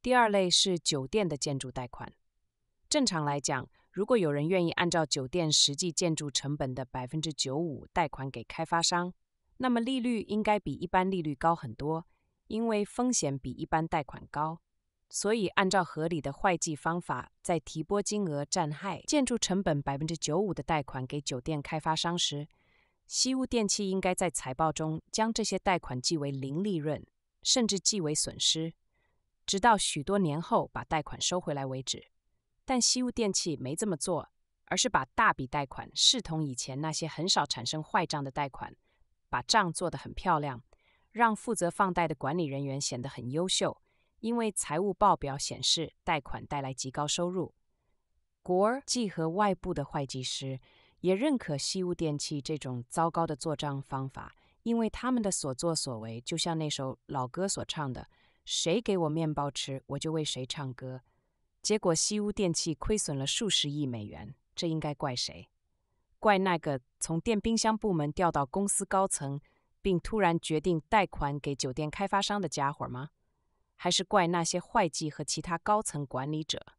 第二类是酒店的建筑贷款。正常来讲，如果有人愿意按照酒店实际建筑成本的百分之九五贷款给开发商，那么利率应该比一般利率高很多。因为风险比一般贷款高，所以按照合理的会计方法，在提拨金额占害建筑成本百分之九五的贷款给酒店开发商时，西屋电器应该在财报中将这些贷款记为零利润，甚至记为损失，直到许多年后把贷款收回来为止。但西屋电器没这么做，而是把大笔贷款视同以前那些很少产生坏账的贷款，把账做得很漂亮。让负责放贷的管理人员显得很优秀，因为财务报表显示贷款带来极高收入。国儿既和外部的会计师也认可西屋电器这种糟糕的做账方法，因为他们的所作所为就像那首老歌所唱的：“谁给我面包吃，我就为谁唱歌。”结果西屋电器亏损了数十亿美元，这应该怪谁？怪那个从电冰箱部门调到公司高层？并突然决定贷款给酒店开发商的家伙吗？还是怪那些会计和其他高层管理者？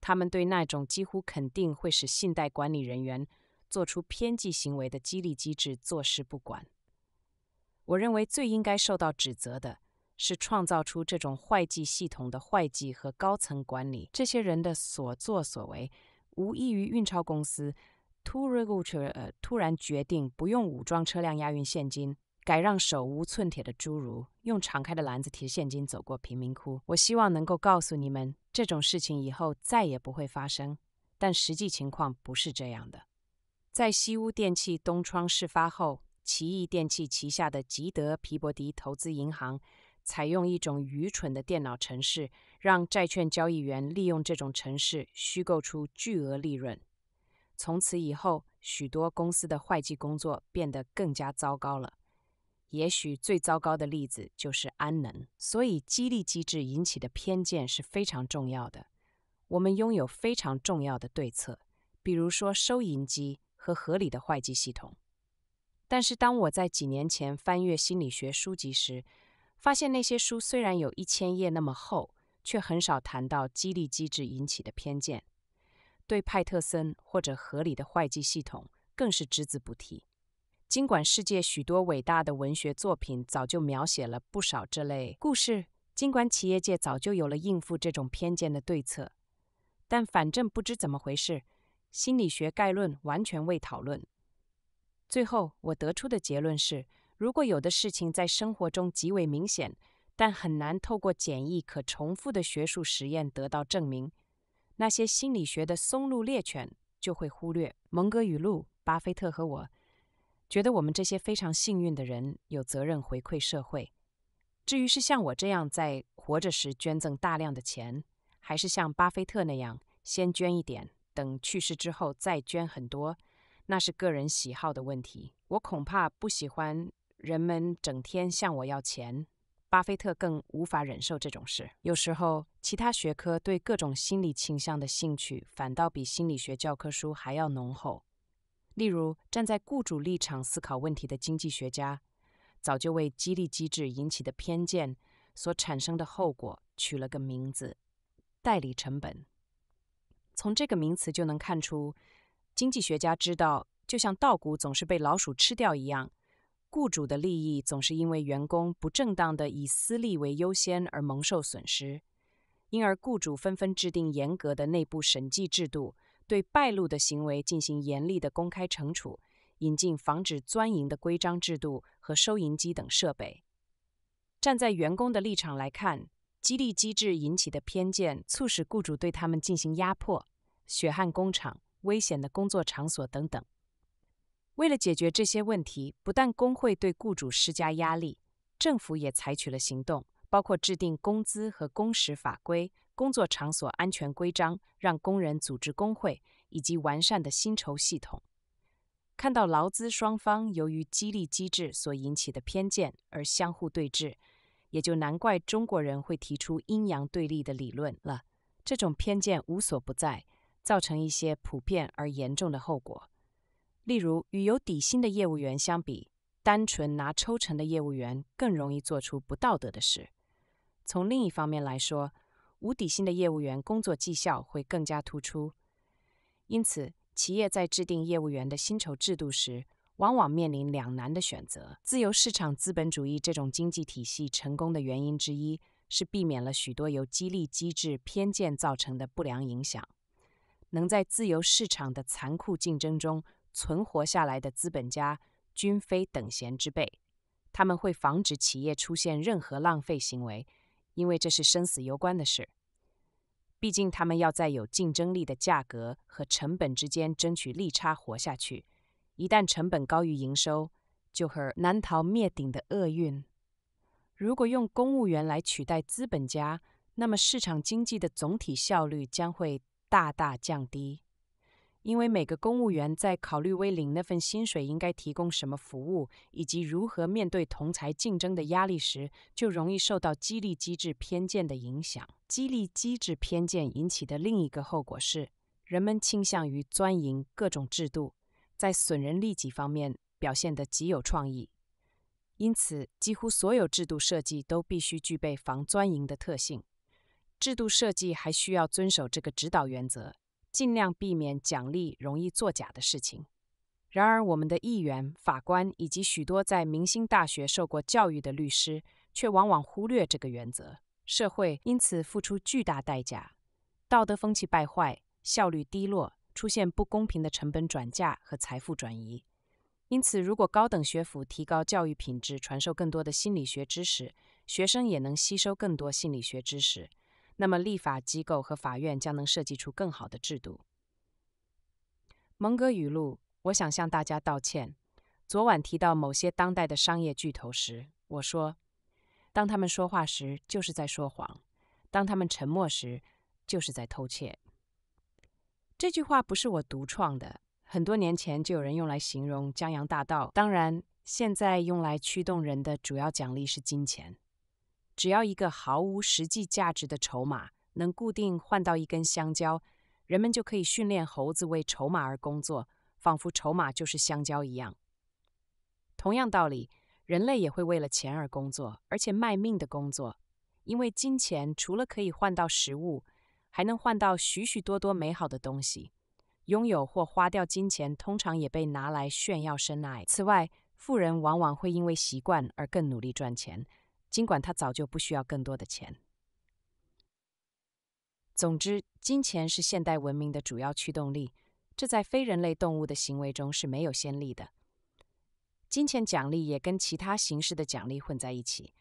他们对那种几乎肯定会使信贷管理人员做出偏激行为的激励机制坐视不管。我认为最应该受到指责的是创造出这种会计系统的会计和高层管理。这些人的所作所为无异于运钞公司突然决定不用武装车辆押运现金。改让手无寸铁的侏儒用敞开的篮子提现金走过贫民窟。我希望能够告诉你们，这种事情以后再也不会发生。但实际情况不是这样的。在西屋电器东窗事发后，奇异电器旗下的吉德皮博迪投资银行采用一种愚蠢的电脑程式，让债券交易员利用这种程式虚构出巨额利润。从此以后，许多公司的会计工作变得更加糟糕了。也许最糟糕的例子就是安能，所以激励机制引起的偏见是非常重要的。我们拥有非常重要的对策，比如说收银机和合理的会计系统。但是，当我在几年前翻阅心理学书籍时，发现那些书虽然有一千页那么厚，却很少谈到激励机制引起的偏见，对派特森或者合理的会计系统更是只字不提。尽管世界许多伟大的文学作品早就描写了不少这类故事，尽管企业界早就有了应付这种偏见的对策，但反正不知怎么回事，心理学概论完全未讨论。最后我得出的结论是：如果有的事情在生活中极为明显，但很难透过简易可重复的学术实验得到证明，那些心理学的松露猎犬就会忽略蒙哥语录、巴菲特和我。觉得我们这些非常幸运的人有责任回馈社会。至于是像我这样在活着时捐赠大量的钱，还是像巴菲特那样先捐一点，等去世之后再捐很多，那是个人喜好的问题。我恐怕不喜欢人们整天向我要钱，巴菲特更无法忍受这种事。有时候，其他学科对各种心理倾向的兴趣，反倒比心理学教科书还要浓厚。例如，站在雇主立场思考问题的经济学家，早就为激励机制引起的偏见所产生的后果取了个名字——代理成本。从这个名词就能看出，经济学家知道，就像稻谷总是被老鼠吃掉一样，雇主的利益总是因为员工不正当的以私利为优先而蒙受损失，因而雇主纷纷制定严格的内部审计制度。对败露的行为进行严厉的公开惩处，引进防止钻营的规章制度和收银机等设备。站在员工的立场来看，激励机制引起的偏见，促使雇主对他们进行压迫，血汗工厂、危险的工作场所等等。为了解决这些问题，不但工会对雇主施加压力，政府也采取了行动，包括制定工资和工时法规。工作场所安全规章，让工人组织工会，以及完善的薪酬系统。看到劳资双方由于激励机制所引起的偏见而相互对峙，也就难怪中国人会提出阴阳对立的理论了。这种偏见无所不在，造成一些普遍而严重的后果。例如，与有底薪的业务员相比，单纯拿抽成的业务员更容易做出不道德的事。从另一方面来说，无底薪的业务员工作绩效会更加突出，因此企业在制定业务员的薪酬制度时，往往面临两难的选择。自由市场资本主义这种经济体系成功的原因之一，是避免了许多由激励机制偏见造成的不良影响。能在自由市场的残酷竞争中存活下来的资本家，均非等闲之辈，他们会防止企业出现任何浪费行为。因为这是生死攸关的事，毕竟他们要在有竞争力的价格和成本之间争取利差活下去。一旦成本高于营收，就难逃灭顶的厄运。如果用公务员来取代资本家，那么市场经济的总体效率将会大大降低。因为每个公务员在考虑为领那份薪水应该提供什么服务，以及如何面对同才竞争的压力时，就容易受到激励机制偏见的影响。激励机制偏见引起的另一个后果是，人们倾向于钻营各种制度，在损人利己方面表现得极有创意。因此，几乎所有制度设计都必须具备防钻营的特性。制度设计还需要遵守这个指导原则。尽量避免奖励容易作假的事情。然而，我们的议员、法官以及许多在明星大学受过教育的律师，却往往忽略这个原则。社会因此付出巨大代价，道德风气败坏，效率低落，出现不公平的成本转嫁和财富转移。因此，如果高等学府提高教育品质，传授更多的心理学知识，学生也能吸收更多心理学知识。那么，立法机构和法院将能设计出更好的制度。蒙哥语录：我想向大家道歉。昨晚提到某些当代的商业巨头时，我说，当他们说话时就是在说谎，当他们沉默时就是在偷窃。这句话不是我独创的，很多年前就有人用来形容江洋大盗。当然，现在用来驱动人的主要奖励是金钱。只要一个毫无实际价值的筹码能固定换到一根香蕉，人们就可以训练猴子为筹码而工作，仿佛筹码就是香蕉一样。同样道理，人类也会为了钱而工作，而且卖命的工作，因为金钱除了可以换到食物，还能换到许许多多美好的东西。拥有或花掉金钱，通常也被拿来炫耀深爱。此外，富人往往会因为习惯而更努力赚钱。尽管他早就不需要更多的钱。总之，金钱是现代文明的主要驱动力，这在非人类动物的行为中是没有先例的。金钱奖励也跟其他形式的奖励混在一起，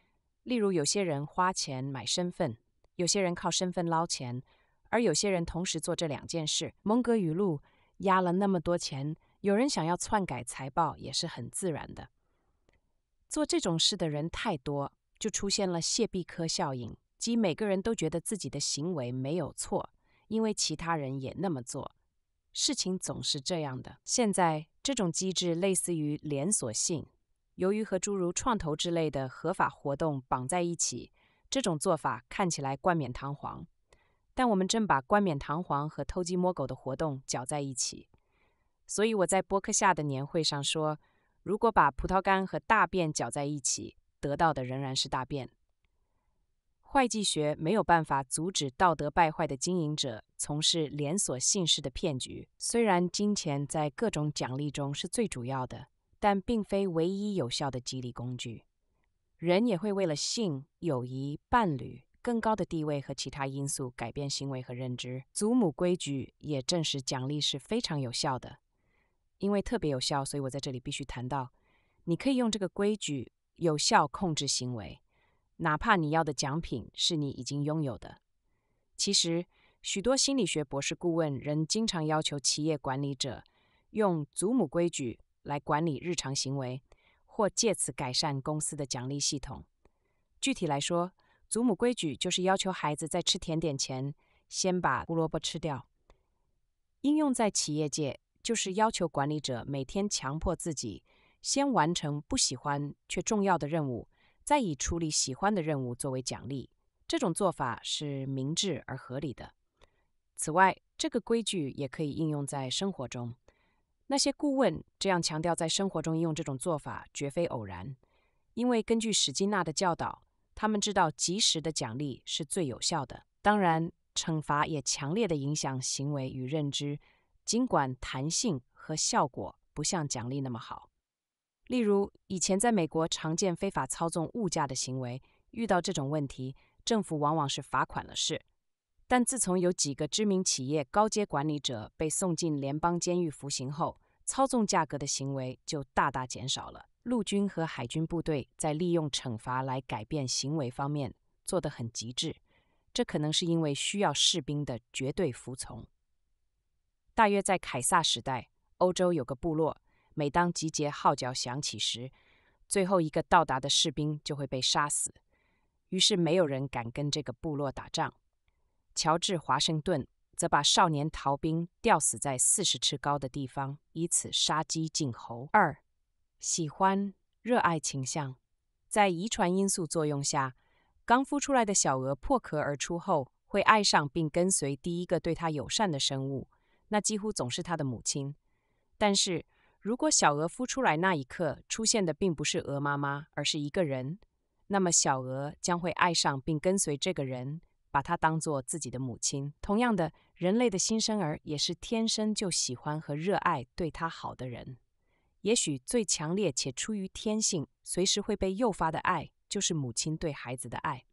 例如，有些人花钱买身份，有些人靠身份捞钱，而有些人同时做这两件事。蒙格语录：压了那么多钱，有人想要篡改财报也是很自然的。做这种事的人太多。就出现了谢毕科效应，即每个人都觉得自己的行为没有错，因为其他人也那么做。事情总是这样的。现在这种机制类似于连锁性，由于和诸如创投之类的合法活动绑在一起，这种做法看起来冠冕堂皇。但我们正把冠冕堂皇和偷鸡摸狗的活动搅在一起。所以我在伯克夏的年会上说，如果把葡萄干和大便搅在一起。得到的仍然是大便。会计学没有办法阻止道德败坏的经营者从事连锁性式的骗局。虽然金钱在各种奖励中是最主要的，但并非唯一有效的激励工具。人也会为了性、友谊、伴侣、更高的地位和其他因素改变行为和认知。祖母规矩也证实奖励是非常有效的。因为特别有效，所以我在这里必须谈到，你可以用这个规矩。有效控制行为，哪怕你要的奖品是你已经拥有的。其实，许多心理学博士顾问仍经常要求企业管理者用祖母规矩来管理日常行为，或借此改善公司的奖励系统。具体来说，祖母规矩就是要求孩子在吃甜点前先把胡萝卜吃掉。应用在企业界，就是要求管理者每天强迫自己。先完成不喜欢却重要的任务，再以处理喜欢的任务作为奖励，这种做法是明智而合理的。此外，这个规矩也可以应用在生活中。那些顾问这样强调在生活中应用这种做法，绝非偶然。因为根据史金纳的教导，他们知道及时的奖励是最有效的。当然，惩罚也强烈的影响行为与认知，尽管弹性和效果不像奖励那么好。例如，以前在美国常见非法操纵物价的行为，遇到这种问题，政府往往是罚款了事。但自从有几个知名企业高阶管理者被送进联邦监狱服刑后，操纵价格的行为就大大减少了。陆军和海军部队在利用惩罚来改变行为方面做得很极致，这可能是因为需要士兵的绝对服从。大约在凯撒时代，欧洲有个部落。每当集结号角响起时，最后一个到达的士兵就会被杀死。于是没有人敢跟这个部落打仗。乔治·华盛顿则把少年逃兵吊死在四十尺高的地方，以此杀鸡儆猴。二，喜欢、热爱倾向，在遗传因素作用下，刚孵出来的小鹅破壳而出后，会爱上并跟随第一个对它友善的生物，那几乎总是它的母亲。但是。如果小鹅孵出来那一刻出现的并不是鹅妈妈，而是一个人，那么小鹅将会爱上并跟随这个人，把它当做自己的母亲。同样的，人类的新生儿也是天生就喜欢和热爱对他好的人。也许最强烈且出于天性、随时会被诱发的爱，就是母亲对孩子的爱。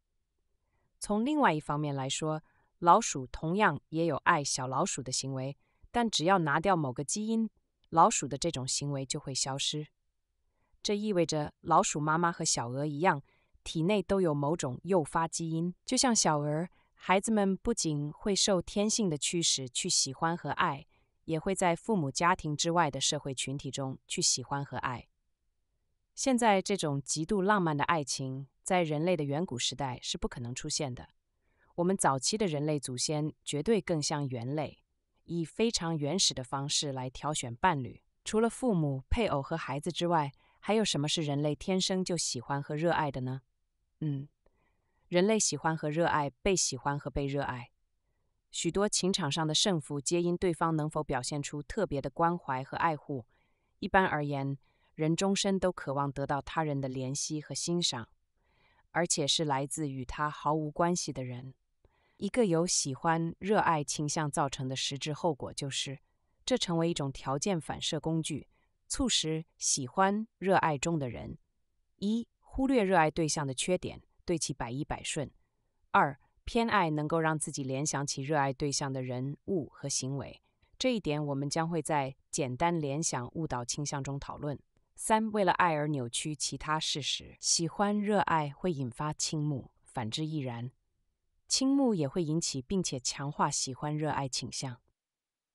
从另外一方面来说，老鼠同样也有爱小老鼠的行为，但只要拿掉某个基因。老鼠的这种行为就会消失，这意味着老鼠妈妈和小鹅一样，体内都有某种诱发基因。就像小鹅，孩子们不仅会受天性的驱使去喜欢和爱，也会在父母家庭之外的社会群体中去喜欢和爱。现在这种极度浪漫的爱情在人类的远古时代是不可能出现的。我们早期的人类祖先绝对更像猿类。以非常原始的方式来挑选伴侣，除了父母、配偶和孩子之外，还有什么是人类天生就喜欢和热爱的呢？嗯，人类喜欢和热爱被喜欢和被热爱。许多情场上的胜负，皆因对方能否表现出特别的关怀和爱护。一般而言，人终身都渴望得到他人的怜惜和欣赏，而且是来自与他毫无关系的人。一个由喜欢、热爱倾向造成的实质后果就是，这成为一种条件反射工具，促使喜欢、热爱中的人：一、忽略热爱对象的缺点，对其百依百顺；二、偏爱能够让自己联想起热爱对象的人物和行为。这一点我们将会在“简单联想误导倾向”中讨论。三、为了爱而扭曲其他事实。喜欢、热爱会引发倾慕，反之亦然。倾慕也会引起并且强化喜欢、热爱倾向。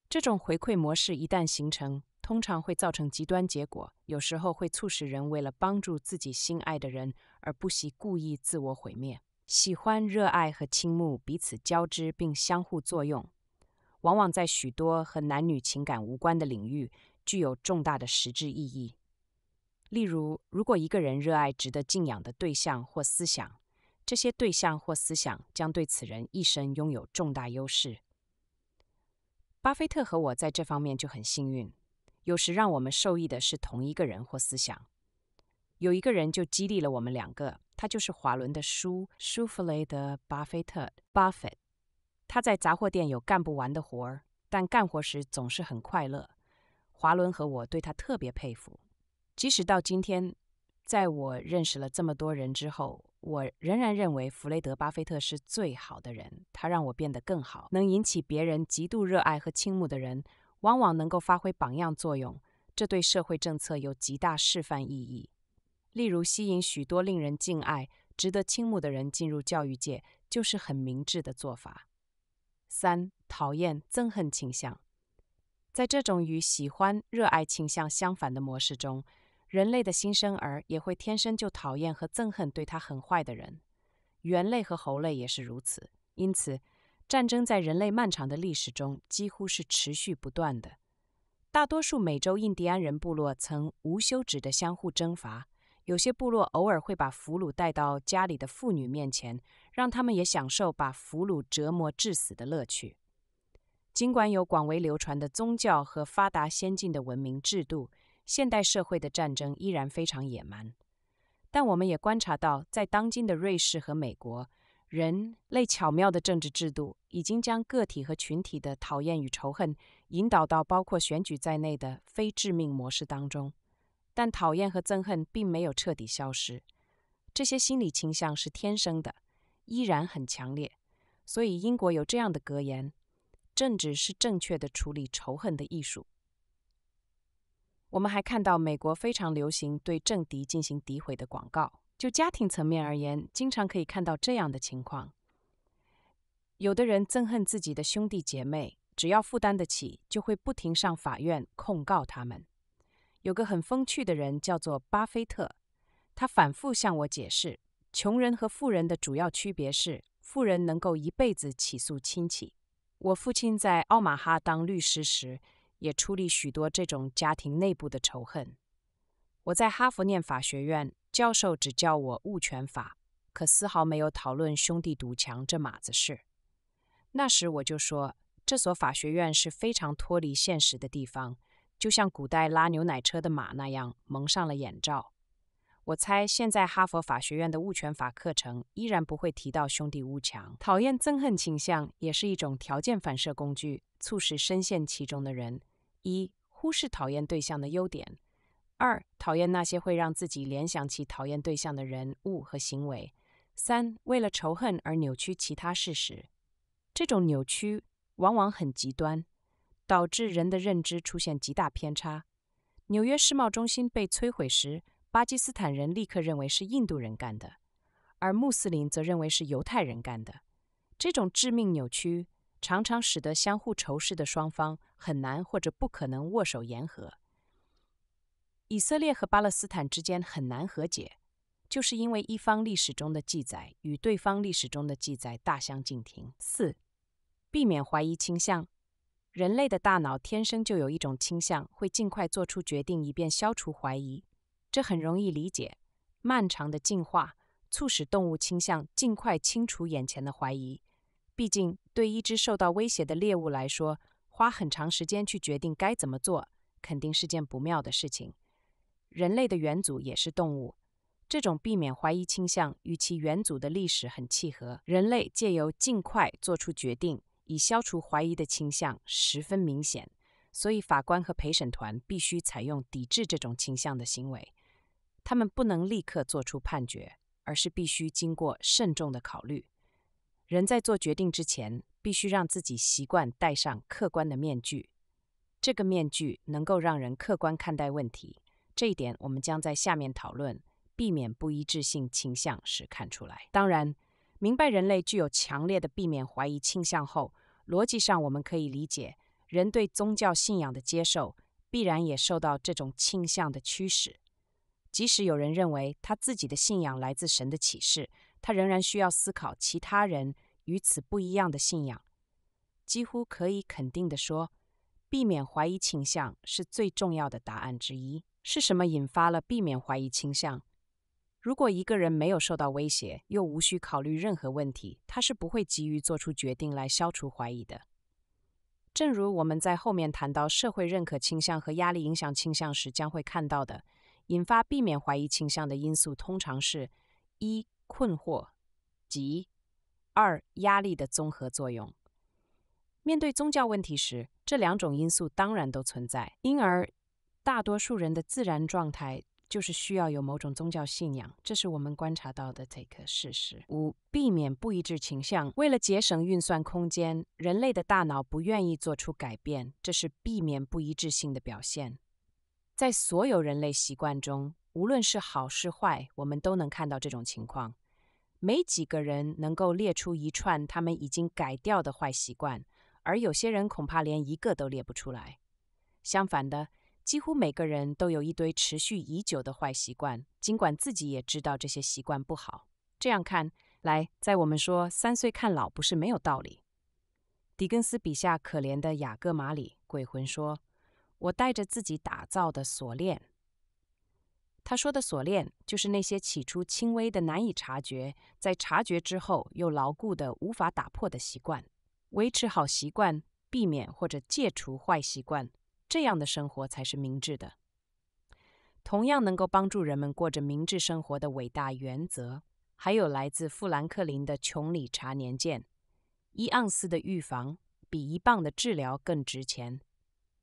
这种回馈模式一旦形成，通常会造成极端结果，有时候会促使人为了帮助自己心爱的人而不惜故意自我毁灭。喜欢、热爱和倾慕彼此交织并相互作用，往往在许多和男女情感无关的领域具有重大的实质意义。例如，如果一个人热爱值得敬仰的对象或思想。这些对象或思想将对此人一生拥有重大优势。巴菲特和我在这方面就很幸运，有时让我们受益的是同一个人或思想。有一个人就激励了我们两个，他就是华伦的叔舒弗雷德·巴菲特 （Buffett）。他在杂货店有干不完的活儿，但干活时总是很快乐。华伦和我对他特别佩服，即使到今天，在我认识了这么多人之后。我仍然认为，弗雷德·巴菲特是最好的人。他让我变得更好。能引起别人极度热爱和倾慕的人，往往能够发挥榜样作用，这对社会政策有极大示范意义。例如，吸引许多令人敬爱、值得倾慕的人进入教育界，就是很明智的做法。三、讨厌、憎恨倾向，在这种与喜欢、热爱倾向相反的模式中。人类的新生儿也会天生就讨厌和憎恨对他很坏的人，猿类和猴类也是如此。因此，战争在人类漫长的历史中几乎是持续不断的。大多数美洲印第安人部落曾无休止地相互征伐，有些部落偶尔会把俘虏带到家里的妇女面前，让他们也享受把俘虏折磨致死的乐趣。尽管有广为流传的宗教和发达先进的文明制度。现代社会的战争依然非常野蛮，但我们也观察到，在当今的瑞士和美国，人类巧妙的政治制度已经将个体和群体的讨厌与仇恨引导到包括选举在内的非致命模式当中。但讨厌和憎恨并没有彻底消失，这些心理倾向是天生的，依然很强烈。所以英国有这样的格言：政治是正确的处理仇恨的艺术。我们还看到美国非常流行对政敌进行诋毁的广告。就家庭层面而言，经常可以看到这样的情况：有的人憎恨自己的兄弟姐妹，只要负担得起，就会不停上法院控告他们。有个很风趣的人叫做巴菲特，他反复向我解释，穷人和富人的主要区别是，富人能够一辈子起诉亲戚。我父亲在奥马哈当律师时。也处理许多这种家庭内部的仇恨。我在哈佛念法学院，教授只教我物权法，可丝毫没有讨论兄弟赌强这码子事。那时我就说，这所法学院是非常脱离现实的地方，就像古代拉牛奶车的马那样蒙上了眼罩。我猜，现在哈佛法学院的物权法课程依然不会提到兄弟屋墙。讨厌、憎恨倾向也是一种条件反射工具，促使深陷其中的人：一、忽视讨厌对象的优点；二、讨厌那些会让自己联想起讨厌对象的人物和行为；三、为了仇恨而扭曲其他事实。这种扭曲往往很极端，导致人的认知出现极大偏差。纽约世贸中心被摧毁时。巴基斯坦人立刻认为是印度人干的，而穆斯林则认为是犹太人干的。这种致命扭曲常常使得相互仇视的双方很难或者不可能握手言和。以色列和巴勒斯坦之间很难和解，就是因为一方历史中的记载与对方历史中的记载大相径庭。四、避免怀疑倾向。人类的大脑天生就有一种倾向，会尽快做出决定，以便消除怀疑。这很容易理解，漫长的进化促使动物倾向尽快清除眼前的怀疑，毕竟对一只受到威胁的猎物来说，花很长时间去决定该怎么做肯定是件不妙的事情。人类的远祖也是动物，这种避免怀疑倾向与其远祖的历史很契合。人类借由尽快做出决定以消除怀疑的倾向十分明显，所以法官和陪审团必须采用抵制这种倾向的行为。他们不能立刻做出判决，而是必须经过慎重的考虑。人在做决定之前，必须让自己习惯戴上客观的面具。这个面具能够让人客观看待问题。这一点，我们将在下面讨论避免不一致性倾向时看出来。当然，明白人类具有强烈的避免怀疑倾向后，逻辑上我们可以理解，人对宗教信仰的接受必然也受到这种倾向的驱使。即使有人认为他自己的信仰来自神的启示，他仍然需要思考其他人与此不一样的信仰。几乎可以肯定地说，避免怀疑倾向是最重要的答案之一。是什么引发了避免怀疑倾向？如果一个人没有受到威胁，又无需考虑任何问题，他是不会急于做出决定来消除怀疑的。正如我们在后面谈到社会认可倾向和压力影响倾向时将会看到的。引发避免怀疑倾向的因素通常是：一、困惑；及二、压力的综合作用。面对宗教问题时，这两种因素当然都存在。因而，大多数人的自然状态就是需要有某种宗教信仰，这是我们观察到的这个事实。五、避免不一致倾向。为了节省运算空间，人类的大脑不愿意做出改变，这是避免不一致性的表现。在所有人类习惯中，无论是好是坏，我们都能看到这种情况。没几个人能够列出一串他们已经改掉的坏习惯，而有些人恐怕连一个都列不出来。相反的，几乎每个人都有一堆持续已久的坏习惯，尽管自己也知道这些习惯不好。这样看来，在我们说“三岁看老”不是没有道理。狄更斯笔下可怜的雅各马里鬼魂说。我带着自己打造的锁链。他说的锁链，就是那些起初轻微的、难以察觉，在察觉之后又牢固的、无法打破的习惯。维持好习惯，避免或者戒除坏习惯，这样的生活才是明智的。同样能够帮助人们过着明智生活的伟大原则，还有来自富兰克林的《穷理查年鉴》：“一盎司的预防比一磅的治疗更值钱。”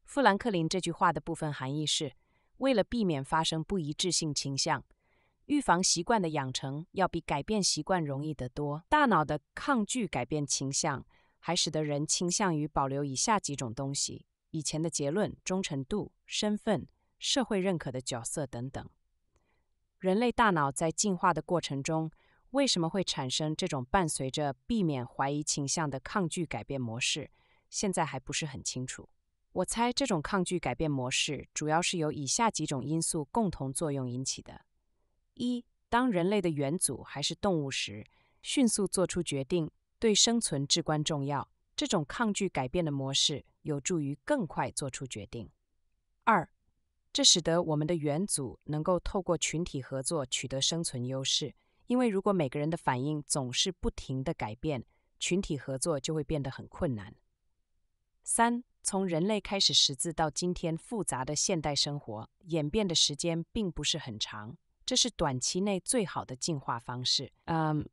富兰克林这句话的部分含义是，为了避免发生不一致性倾向，预防习惯的养成要比改变习惯容易得多。大脑的抗拒改变倾向，还使得人倾向于保留以下几种东西：以前的结论、忠诚度、身份、社会认可的角色等等。人类大脑在进化的过程中，为什么会产生这种伴随着避免怀疑倾向的抗拒改变模式？现在还不是很清楚。我猜这种抗拒改变模式主要是由以下几种因素共同作用引起的：一、当人类的远祖还是动物时，迅速做出决定对生存至关重要，这种抗拒改变的模式有助于更快做出决定；二、这使得我们的远祖能够透过群体合作取得生存优势，因为如果每个人的反应总是不停的改变，群体合作就会变得很困难；三。从人类开始识字到今天，复杂的现代生活演变的时间并不是很长。这是短期内最好的进化方式。嗯，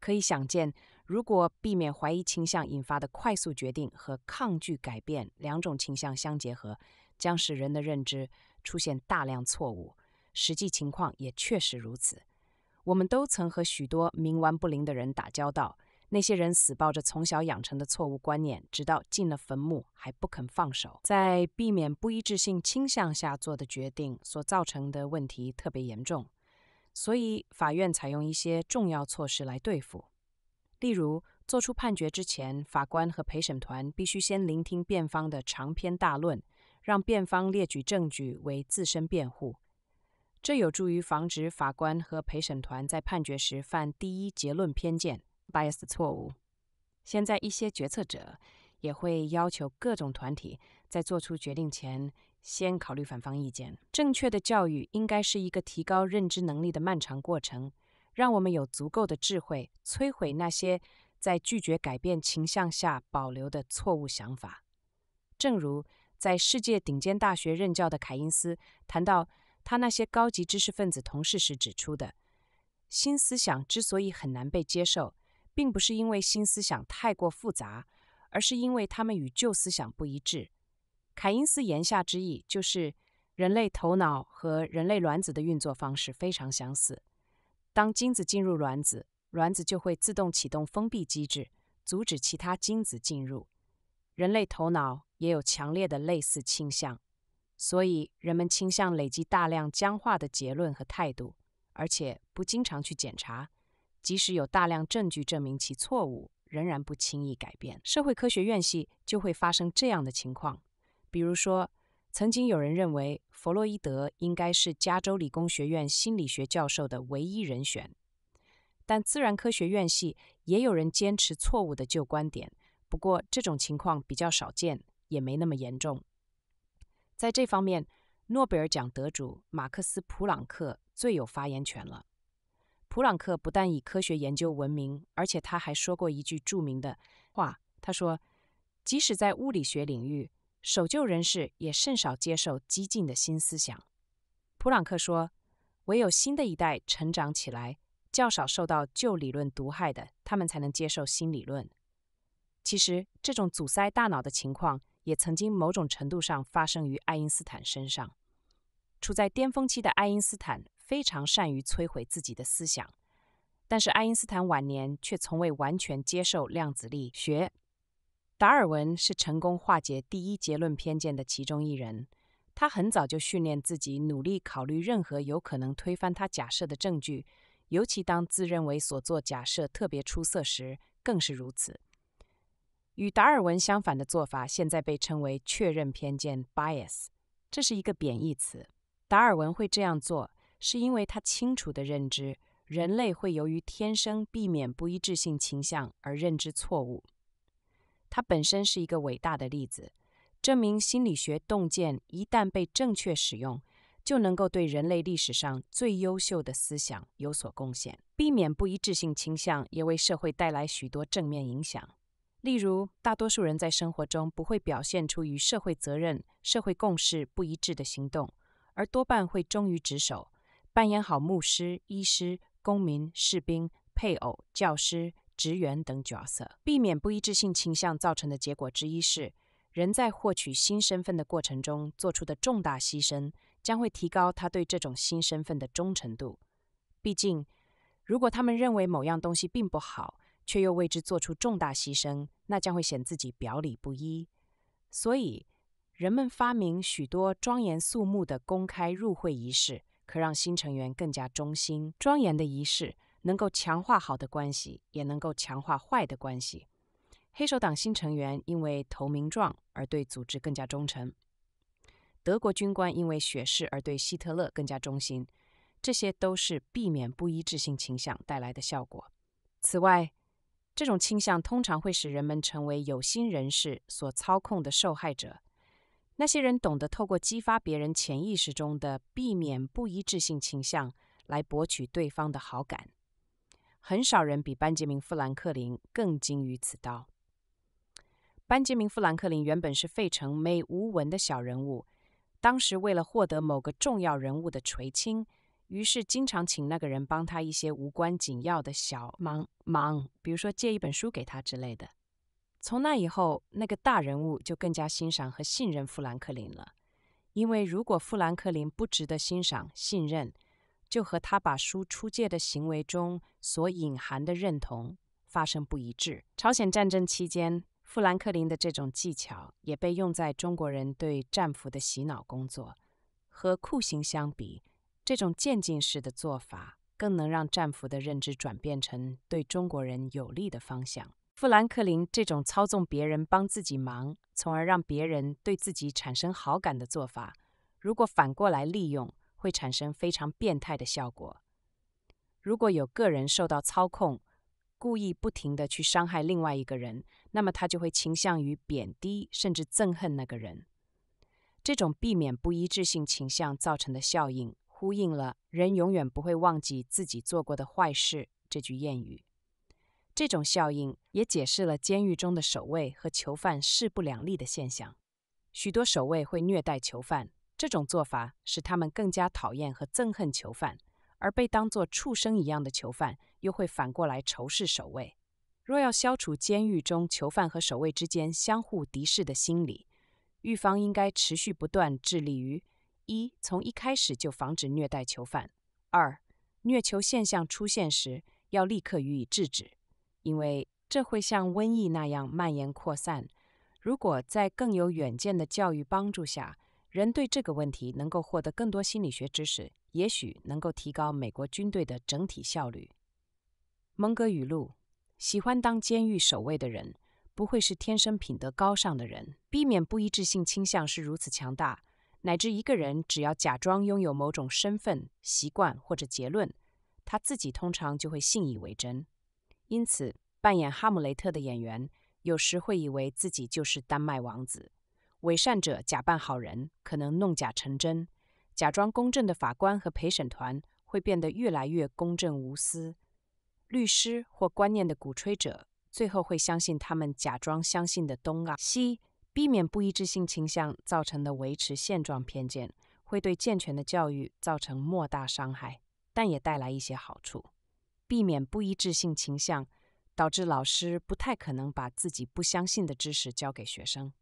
可以想见，如果避免怀疑倾向引发的快速决定和抗拒改变两种倾向相结合，将使人的认知出现大量错误。实际情况也确实如此。我们都曾和许多冥顽不灵的人打交道。那些人死抱着从小养成的错误观念，直到进了坟墓还不肯放手。在避免不一致性倾向下做的决定，所造成的问题特别严重。所以，法院采用一些重要措施来对付。例如，作出判决之前，法官和陪审团必须先聆听辩方的长篇大论，让辩方列举证据为自身辩护。这有助于防止法官和陪审团在判决时犯第一结论偏见。bias 的错误。现在一些决策者也会要求各种团体在做出决定前先考虑反方意见。正确的教育应该是一个提高认知能力的漫长过程，让我们有足够的智慧摧毁那些在拒绝改变倾向下保留的错误想法。正如在世界顶尖大学任教的凯因斯谈到他那些高级知识分子同事时指出的，新思想之所以很难被接受。并不是因为新思想太过复杂，而是因为他们与旧思想不一致。凯因斯言下之意就是，人类头脑和人类卵子的运作方式非常相似。当精子进入卵子，卵子就会自动启动封闭机制，阻止其他精子进入。人类头脑也有强烈的类似倾向，所以人们倾向累积大量僵化的结论和态度，而且不经常去检查。即使有大量证据证明其错误，仍然不轻易改变。社会科学院系就会发生这样的情况，比如说，曾经有人认为弗洛伊德应该是加州理工学院心理学教授的唯一人选，但自然科学院系也有人坚持错误的旧观点。不过这种情况比较少见，也没那么严重。在这方面，诺贝尔奖得主马克思·普朗克最有发言权了。普朗克不但以科学研究闻名，而且他还说过一句著名的话。他说：“即使在物理学领域，守旧人士也甚少接受激进的新思想。”普朗克说：“唯有新的一代成长起来，较少受到旧理论毒害的，他们才能接受新理论。”其实，这种阻塞大脑的情况也曾经某种程度上发生于爱因斯坦身上。处在巅峰期的爱因斯坦。非常善于摧毁自己的思想，但是爱因斯坦晚年却从未完全接受量子力学。达尔文是成功化解第一结论偏见的其中一人。他很早就训练自己，努力考虑任何有可能推翻他假设的证据，尤其当自认为所做假设特别出色时，更是如此。与达尔文相反的做法，现在被称为确认偏见 （bias），这是一个贬义词。达尔文会这样做。是因为他清楚地认知，人类会由于天生避免不一致性倾向而认知错误。它本身是一个伟大的例子，证明心理学洞见一旦被正确使用，就能够对人类历史上最优秀的思想有所贡献。避免不一致性倾向也为社会带来许多正面影响。例如，大多数人在生活中不会表现出与社会责任、社会共识不一致的行动，而多半会忠于职守。扮演好牧师、医师、公民、士兵、配偶、教师、职员等角色，避免不一致性倾向造成的结果之一是，人在获取新身份的过程中做出的重大牺牲，将会提高他对这种新身份的忠诚度。毕竟，如果他们认为某样东西并不好，却又为之做出重大牺牲，那将会显自己表里不一。所以，人们发明许多庄严肃穆的公开入会仪式。可让新成员更加忠心。庄严的仪式能够强化好的关系，也能够强化坏的关系。黑手党新成员因为投名状而对组织更加忠诚。德国军官因为血誓而对希特勒更加忠心。这些都是避免不一致性倾向带来的效果。此外，这种倾向通常会使人们成为有心人士所操控的受害者。那些人懂得透过激发别人潜意识中的避免不一致性倾向来博取对方的好感，很少人比班杰明·富兰克林更精于此道。班杰明·富兰克林原本是费城没无闻的小人物，当时为了获得某个重要人物的垂青，于是经常请那个人帮他一些无关紧要的小忙忙，比如说借一本书给他之类的。从那以后，那个大人物就更加欣赏和信任富兰克林了，因为如果富兰克林不值得欣赏、信任，就和他把书出借的行为中所隐含的认同发生不一致。朝鲜战争期间，富兰克林的这种技巧也被用在中国人对战俘的洗脑工作。和酷刑相比，这种渐进式的做法更能让战俘的认知转变成对中国人有利的方向。富兰克林这种操纵别人帮自己忙，从而让别人对自己产生好感的做法，如果反过来利用，会产生非常变态的效果。如果有个人受到操控，故意不停地去伤害另外一个人，那么他就会倾向于贬低甚至憎恨那个人。这种避免不一致性倾向造成的效应，呼应了“人永远不会忘记自己做过的坏事”这句谚语。这种效应也解释了监狱中的守卫和囚犯势不两立的现象。许多守卫会虐待囚犯，这种做法使他们更加讨厌和憎恨囚犯，而被当作畜生一样的囚犯又会反过来仇视守卫。若要消除监狱中囚犯和守卫之间相互敌视的心理，狱方应该持续不断致力于：一、从一开始就防止虐待囚犯；二、虐囚现象出现时要立刻予以制止。因为这会像瘟疫那样蔓延扩散。如果在更有远见的教育帮助下，人对这个问题能够获得更多心理学知识，也许能够提高美国军队的整体效率。蒙哥语录：喜欢当监狱守卫的人，不会是天生品德高尚的人。避免不一致性倾向是如此强大，乃至一个人只要假装拥有某种身份、习惯或者结论，他自己通常就会信以为真。因此，扮演哈姆雷特的演员有时会以为自己就是丹麦王子。伪善者假扮好人，可能弄假成真；假装公正的法官和陪审团会变得越来越公正无私。律师或观念的鼓吹者，最后会相信他们假装相信的东啊西。避免不一致性倾向造成的维持现状偏见，会对健全的教育造成莫大伤害，但也带来一些好处。避免不一致性倾向，导致老师不太可能把自己不相信的知识教给学生。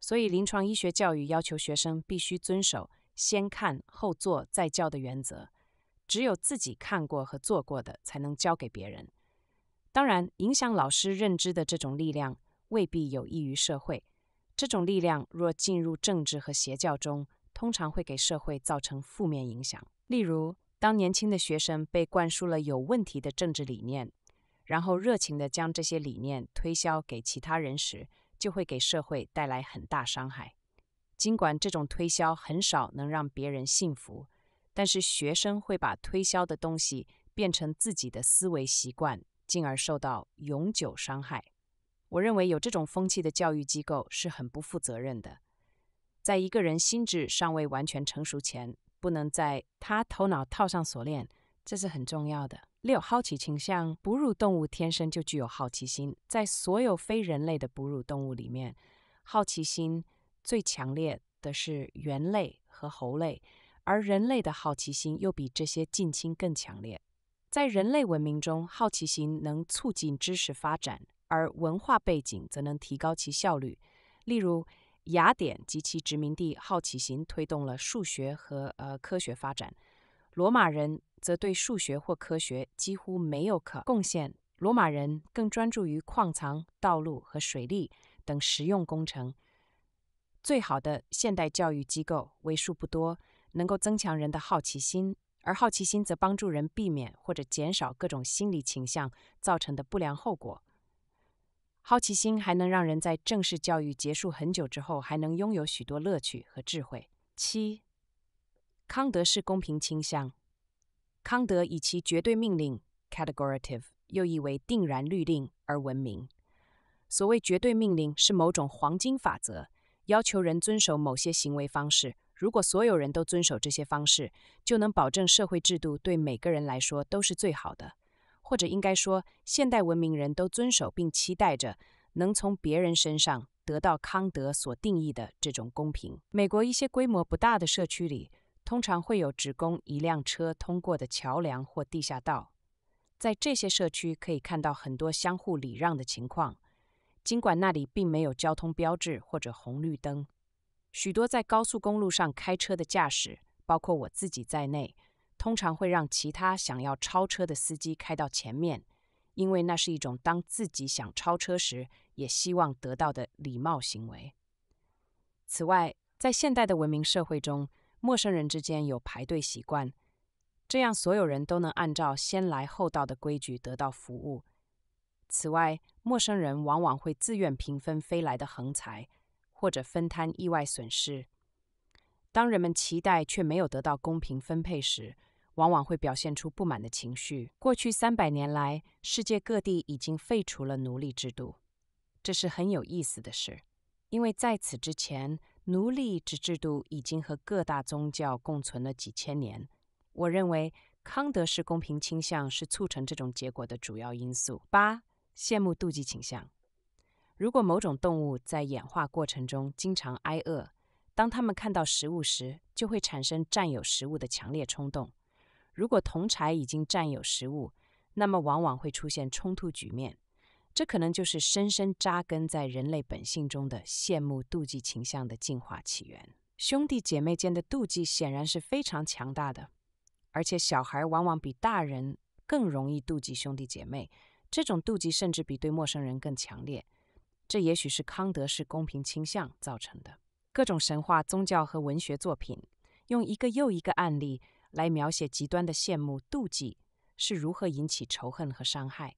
所以，临床医学教育要求学生必须遵守“先看后做再教”的原则，只有自己看过和做过的，才能教给别人。当然，影响老师认知的这种力量未必有益于社会。这种力量若进入政治和邪教中，通常会给社会造成负面影响。例如，当年轻的学生被灌输了有问题的政治理念，然后热情地将这些理念推销给其他人时，就会给社会带来很大伤害。尽管这种推销很少能让别人信服，但是学生会把推销的东西变成自己的思维习惯，进而受到永久伤害。我认为有这种风气的教育机构是很不负责任的。在一个人心智尚未完全成熟前，不能在他头脑套上锁链，这是很重要的。六、好奇倾向：哺乳动物天生就具有好奇心，在所有非人类的哺乳动物里面，好奇心最强烈的是猿类和猴类，而人类的好奇心又比这些近亲更强烈。在人类文明中，好奇心能促进知识发展，而文化背景则能提高其效率。例如。雅典及其殖民地好奇心推动了数学和呃科学发展，罗马人则对数学或科学几乎没有可贡献。罗马人更专注于矿藏、道路和水利等实用工程。最好的现代教育机构为数不多，能够增强人的好奇心，而好奇心则帮助人避免或者减少各种心理倾向造成的不良后果。好奇心还能让人在正式教育结束很久之后，还能拥有许多乐趣和智慧。七，康德是公平倾向。康德以其绝对命令 c a t e g o r i v e 又译为定然律令而闻名。所谓绝对命令是某种黄金法则，要求人遵守某些行为方式。如果所有人都遵守这些方式，就能保证社会制度对每个人来说都是最好的。或者应该说，现代文明人都遵守并期待着能从别人身上得到康德所定义的这种公平。美国一些规模不大的社区里，通常会有只供一辆车通过的桥梁或地下道，在这些社区可以看到很多相互礼让的情况，尽管那里并没有交通标志或者红绿灯。许多在高速公路上开车的驾驶，包括我自己在内。通常会让其他想要超车的司机开到前面，因为那是一种当自己想超车时也希望得到的礼貌行为。此外，在现代的文明社会中，陌生人之间有排队习惯，这样所有人都能按照先来后到的规矩得到服务。此外，陌生人往往会自愿平分飞来的横财，或者分摊意外损失。当人们期待却没有得到公平分配时，往往会表现出不满的情绪。过去三百年来，世界各地已经废除了奴隶制度，这是很有意思的事。因为在此之前，奴隶制制度已经和各大宗教共存了几千年。我认为，康德式公平倾向是促成这种结果的主要因素。八、羡慕妒忌倾向：如果某种动物在演化过程中经常挨饿，当它们看到食物时，就会产生占有食物的强烈冲动。如果同柴已经占有食物，那么往往会出现冲突局面。这可能就是深深扎根在人类本性中的羡慕、妒忌倾向的进化起源。兄弟姐妹间的妒忌显然是非常强大的，而且小孩往往比大人更容易妒忌兄弟姐妹。这种妒忌甚至比对陌生人更强烈。这也许是康德式公平倾向造成的。各种神话、宗教和文学作品用一个又一个案例。来描写极端的羡慕、妒忌是如何引起仇恨和伤害。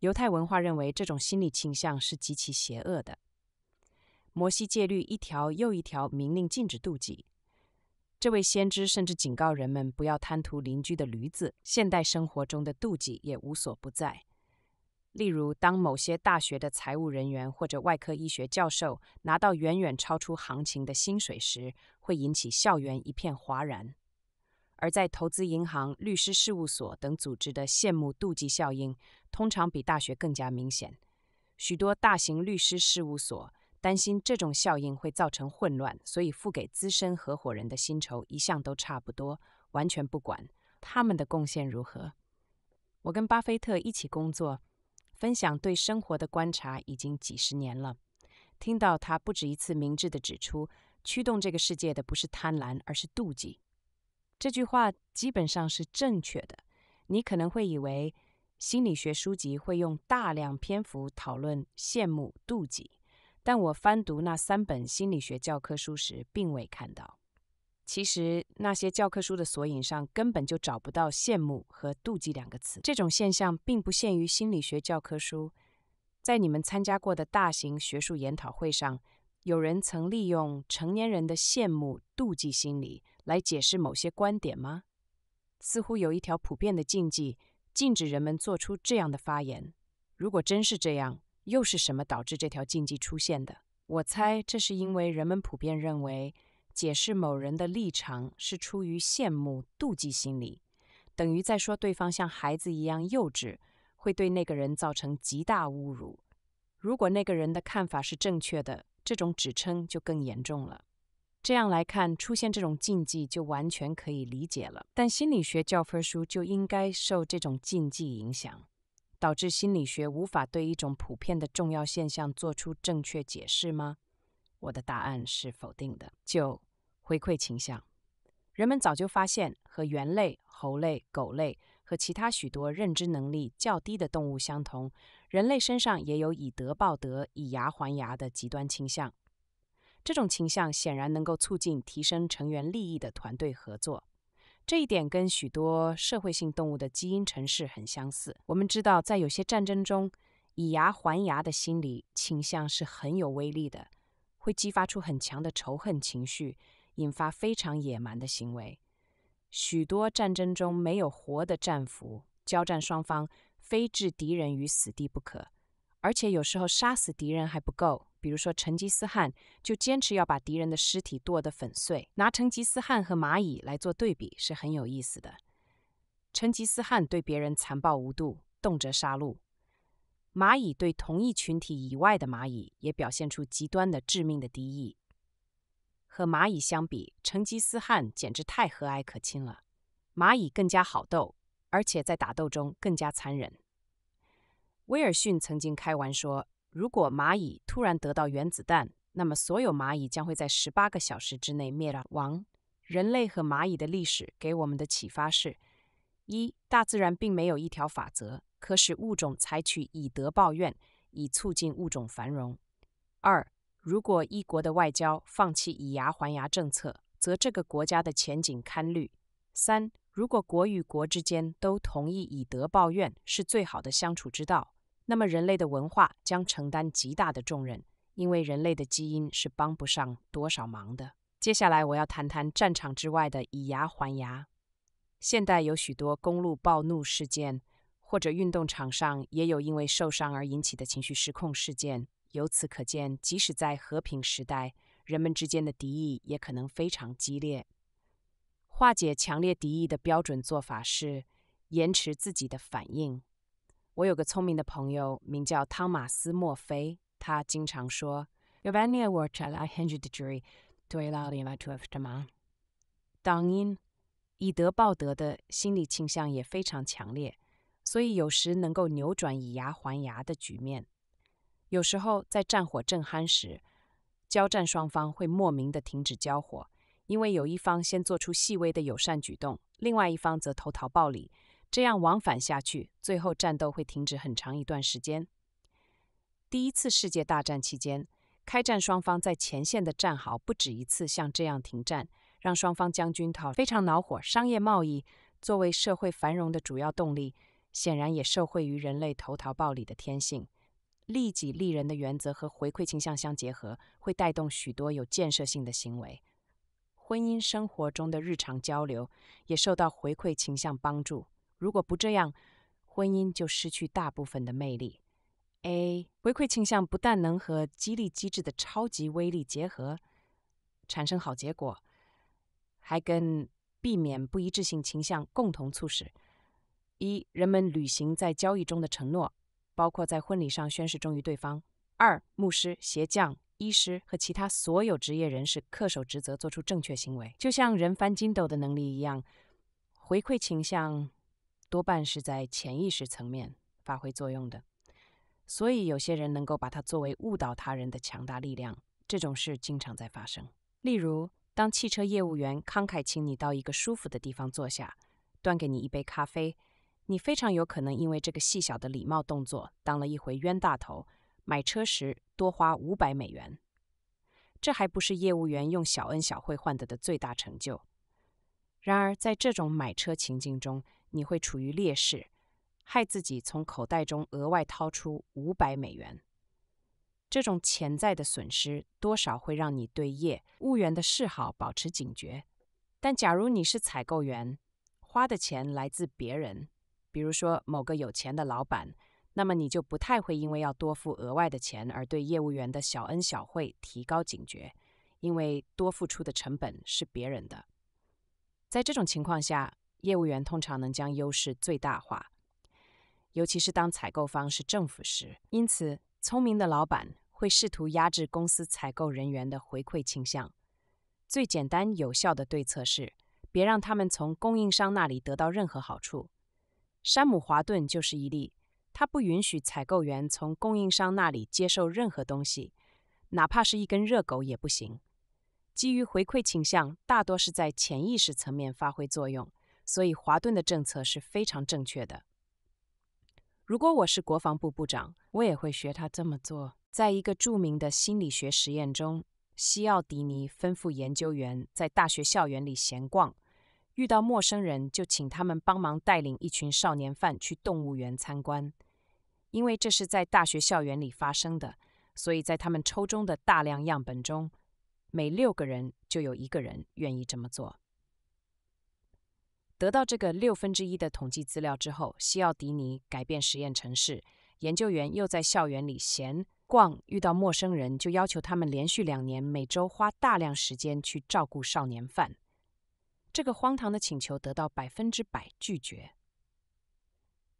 犹太文化认为这种心理倾向是极其邪恶的。摩西戒律一条又一条明令禁止妒忌。这位先知甚至警告人们不要贪图邻居的驴子。现代生活中的妒忌也无所不在。例如，当某些大学的财务人员或者外科医学教授拿到远远超出行情的薪水时，会引起校园一片哗然。而在投资银行、律师事务所等组织的羡慕、妒忌效应，通常比大学更加明显。许多大型律师事务所担心这种效应会造成混乱，所以付给资深合伙人的薪酬一向都差不多，完全不管他们的贡献如何。我跟巴菲特一起工作，分享对生活的观察已经几十年了，听到他不止一次明智地指出，驱动这个世界的不是贪婪，而是妒忌。这句话基本上是正确的。你可能会以为心理学书籍会用大量篇幅讨论羡慕、妒忌，但我翻读那三本心理学教科书时，并未看到。其实那些教科书的索引上根本就找不到“羡慕”和“妒忌”两个词。这种现象并不限于心理学教科书，在你们参加过的大型学术研讨会上，有人曾利用成年人的羡慕、妒忌心理。来解释某些观点吗？似乎有一条普遍的禁忌，禁止人们做出这样的发言。如果真是这样，又是什么导致这条禁忌出现的？我猜这是因为人们普遍认为，解释某人的立场是出于羡慕、妒忌心理，等于在说对方像孩子一样幼稚，会对那个人造成极大侮辱。如果那个人的看法是正确的，这种指称就更严重了。这样来看，出现这种禁忌就完全可以理解了。但心理学教科书就应该受这种禁忌影响，导致心理学无法对一种普遍的重要现象做出正确解释吗？我的答案是否定的。九，回馈倾向。人们早就发现，和猿类、猴类、狗类和其他许多认知能力较低的动物相同，人类身上也有以德报德、以牙还牙的极端倾向。这种倾向显然能够促进提升成员利益的团队合作，这一点跟许多社会性动物的基因程式很相似。我们知道，在有些战争中，以牙还牙的心理倾向是很有威力的，会激发出很强的仇恨情绪，引发非常野蛮的行为。许多战争中没有活的战俘，交战双方非置敌人于死地不可，而且有时候杀死敌人还不够。比如说，成吉思汗就坚持要把敌人的尸体剁得粉碎。拿成吉思汗和蚂蚁来做对比是很有意思的。成吉思汗对别人残暴无度，动辄杀戮；蚂蚁对同一群体以外的蚂蚁也表现出极端的致命的敌意。和蚂蚁相比，成吉思汗简直太和蔼可亲了。蚂蚁更加好斗，而且在打斗中更加残忍。威尔逊曾经开玩说。如果蚂蚁突然得到原子弹，那么所有蚂蚁将会在十八个小时之内灭了亡。人类和蚂蚁的历史给我们的启发是：一、大自然并没有一条法则，可使物种采取以德报怨，以促进物种繁荣；二、如果一国的外交放弃以牙还牙政策，则这个国家的前景堪虑；三、如果国与国之间都同意以德报怨，是最好的相处之道。那么，人类的文化将承担极大的重任，因为人类的基因是帮不上多少忙的。接下来，我要谈谈战场之外的以牙还牙。现代有许多公路暴怒事件，或者运动场上也有因为受伤而引起的情绪失控事件。由此可见，即使在和平时代，人们之间的敌意也可能非常激烈。化解强烈敌意的标准做法是延迟自己的反应。我有个聪明的朋友，名叫汤马斯·墨菲。他经常说：“If any w e r k at a hundred degree, too loud, invite to afterman.” 当然，以德报德的心理倾向也非常强烈，所以有时能够扭转以牙还牙的局面。有时候在战火正酣时，交战双方会莫名的停止交火，因为有一方先做出细微的友善举动，另外一方则投桃报李。这样往返下去，最后战斗会停止很长一段时间。第一次世界大战期间，开战双方在前线的战壕不止一次像这样停战，让双方将军讨非常恼火。商业贸易作为社会繁荣的主要动力，显然也受惠于人类投桃报李的天性，利己利人的原则和回馈倾向相结合，会带动许多有建设性的行为。婚姻生活中的日常交流也受到回馈倾向帮助。如果不这样，婚姻就失去大部分的魅力。A 回馈倾向不但能和激励机制的超级威力结合，产生好结果，还跟避免不一致性倾向共同促使：一、人们履行在交易中的承诺，包括在婚礼上宣誓忠于对方；二、牧师、鞋匠、医师和其他所有职业人士恪守职责，做出正确行为。就像人翻筋斗的能力一样，回馈倾向。多半是在潜意识层面发挥作用的，所以有些人能够把它作为误导他人的强大力量。这种事经常在发生。例如，当汽车业务员慷慨请你到一个舒服的地方坐下，端给你一杯咖啡，你非常有可能因为这个细小的礼貌动作当了一回冤大头，买车时多花五百美元。这还不是业务员用小恩小惠换得的最大成就。然而，在这种买车情境中，你会处于劣势，害自己从口袋中额外掏出五百美元。这种潜在的损失，多少会让你对业务员的示好保持警觉。但假如你是采购员，花的钱来自别人，比如说某个有钱的老板，那么你就不太会因为要多付额外的钱而对业务员的小恩小惠提高警觉，因为多付出的成本是别人的。在这种情况下。业务员通常能将优势最大化，尤其是当采购方是政府时。因此，聪明的老板会试图压制公司采购人员的回馈倾向。最简单有效的对策是别让他们从供应商那里得到任何好处。山姆·华顿就是一例，他不允许采购员从供应商那里接受任何东西，哪怕是一根热狗也不行。基于回馈倾向，大多是在潜意识层面发挥作用。所以，华顿的政策是非常正确的。如果我是国防部部长，我也会学他这么做。在一个著名的心理学实验中，西奥迪尼吩咐研究员在大学校园里闲逛，遇到陌生人就请他们帮忙带领一群少年犯去动物园参观。因为这是在大学校园里发生的，所以在他们抽中的大量样本中，每六个人就有一个人愿意这么做。得到这个六分之一的统计资料之后，西奥迪尼改变实验程式，研究员又在校园里闲逛，遇到陌生人就要求他们连续两年每周花大量时间去照顾少年犯。这个荒唐的请求得到百分之百拒绝。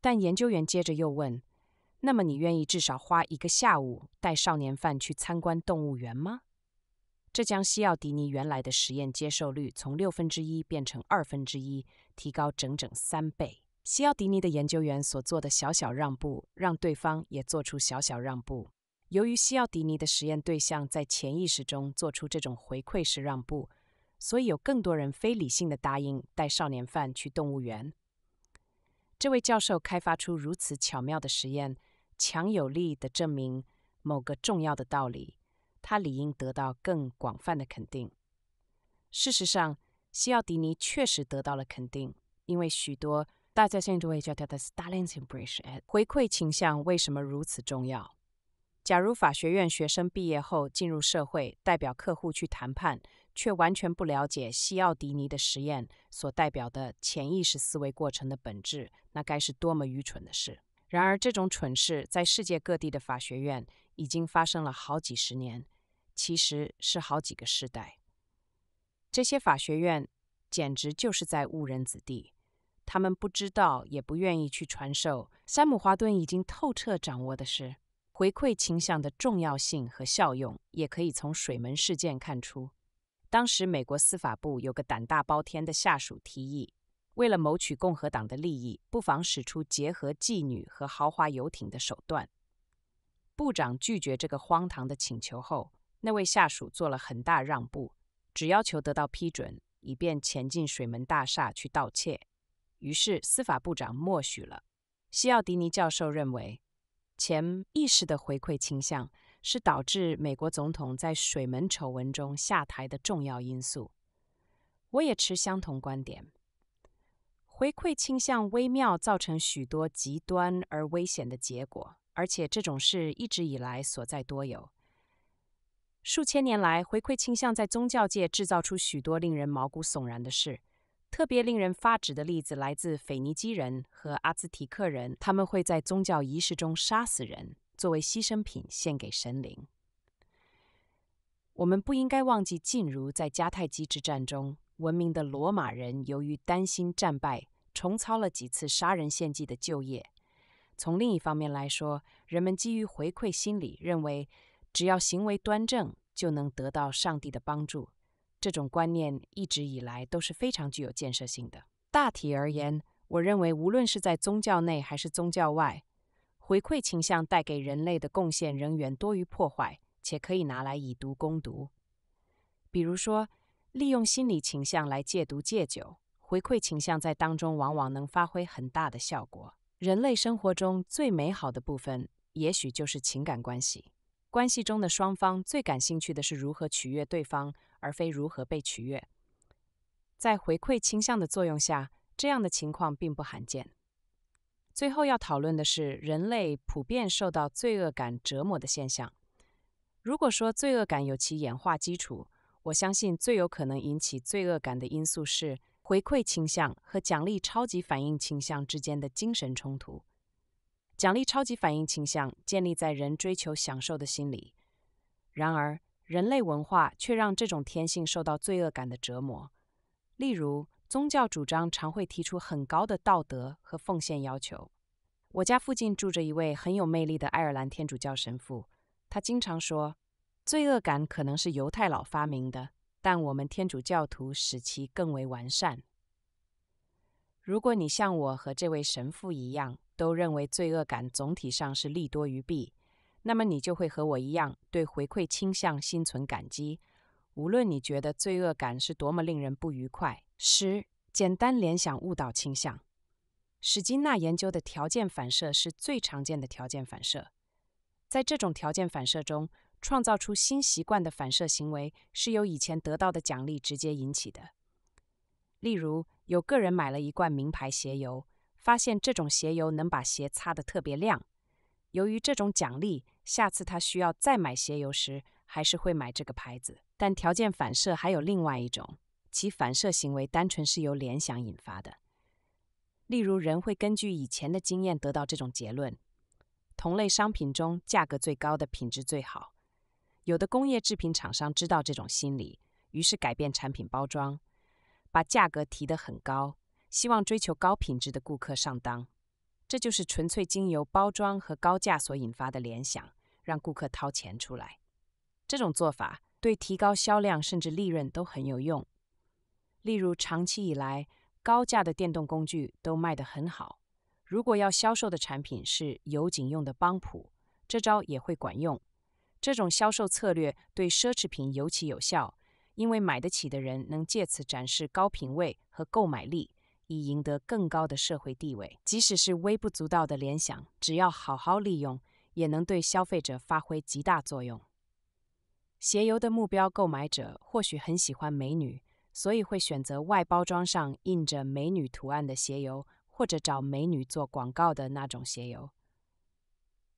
但研究员接着又问：“那么你愿意至少花一个下午带少年犯去参观动物园吗？”这将西奥迪尼原来的实验接受率从六分之一变成二分之一，提高整整三倍。西奥迪尼的研究员所做的小小让步，让对方也做出小小让步。由于西奥迪尼的实验对象在潜意识中做出这种回馈式让步，所以有更多人非理性的答应带少年犯去动物园。这位教授开发出如此巧妙的实验，强有力的证明某个重要的道理。他理应得到更广泛的肯定。事实上，西奥迪尼确实得到了肯定，因为许多大家现在都会叫他的 s t a l i n b r i d g e 回馈倾向为什么如此重要？假如法学院学生毕业后进入社会，代表客户去谈判，却完全不了解西奥迪尼的实验所代表的潜意识思维过程的本质，那该是多么愚蠢的事！然而，这种蠢事在世界各地的法学院已经发生了好几十年。其实是好几个世代，这些法学院简直就是在误人子弟。他们不知道，也不愿意去传授。山姆·华顿已经透彻掌握的是回馈倾向的重要性和效用，也可以从水门事件看出。当时美国司法部有个胆大包天的下属提议，为了谋取共和党的利益，不妨使出结合妓女和豪华游艇的手段。部长拒绝这个荒唐的请求后。那位下属做了很大让步，只要求得到批准，以便潜进水门大厦去盗窃。于是司法部长默许了。西奥迪尼教授认为，潜意识的回馈倾向是导致美国总统在水门丑闻中下台的重要因素。我也持相同观点。回馈倾向微妙，造成许多极端而危险的结果，而且这种事一直以来所在多有。数千年来，回馈倾向在宗教界制造出许多令人毛骨悚然的事。特别令人发指的例子来自腓尼基人和阿兹提克人，他们会在宗教仪式中杀死人作为牺牲品献给神灵。我们不应该忘记，正如在迦太基之战中，文明的罗马人由于担心战败，重操了几次杀人献祭的旧业。从另一方面来说，人们基于回馈心理，认为。只要行为端正，就能得到上帝的帮助。这种观念一直以来都是非常具有建设性的。大体而言，我认为无论是在宗教内还是宗教外，回馈倾向带给人类的贡献仍然多于破坏，且可以拿来以毒攻毒。比如说，利用心理倾向来戒毒戒酒，回馈倾向在当中往往能发挥很大的效果。人类生活中最美好的部分，也许就是情感关系。关系中的双方最感兴趣的是如何取悦对方，而非如何被取悦。在回馈倾向的作用下，这样的情况并不罕见。最后要讨论的是人类普遍受到罪恶感折磨的现象。如果说罪恶感有其演化基础，我相信最有可能引起罪恶感的因素是回馈倾向和奖励超级反应倾向之间的精神冲突。奖励超级反应倾向建立在人追求享受的心理，然而人类文化却让这种天性受到罪恶感的折磨。例如，宗教主张常会提出很高的道德和奉献要求。我家附近住着一位很有魅力的爱尔兰天主教神父，他经常说，罪恶感可能是犹太佬发明的，但我们天主教徒使其更为完善。如果你像我和这位神父一样，都认为罪恶感总体上是利多于弊，那么你就会和我一样对回馈倾向心存感激，无论你觉得罪恶感是多么令人不愉快。十、简单联想误导倾向。史金纳研究的条件反射是最常见的条件反射，在这种条件反射中，创造出新习惯的反射行为是由以前得到的奖励直接引起的。例如，有个人买了一罐名牌鞋油。发现这种鞋油能把鞋擦得特别亮。由于这种奖励，下次他需要再买鞋油时，还是会买这个牌子。但条件反射还有另外一种，其反射行为单纯是由联想引发的。例如，人会根据以前的经验得到这种结论：同类商品中价格最高的品质最好。有的工业制品厂商知道这种心理，于是改变产品包装，把价格提得很高。希望追求高品质的顾客上当，这就是纯粹经由包装和高价所引发的联想，让顾客掏钱出来。这种做法对提高销量甚至利润都很有用。例如，长期以来高价的电动工具都卖得很好。如果要销售的产品是油井用的邦普，这招也会管用。这种销售策略对奢侈品尤其有效，因为买得起的人能借此展示高品位和购买力。以赢得更高的社会地位。即使是微不足道的联想，只要好好利用，也能对消费者发挥极大作用。鞋油的目标购买者或许很喜欢美女，所以会选择外包装上印着美女图案的鞋油，或者找美女做广告的那种鞋油。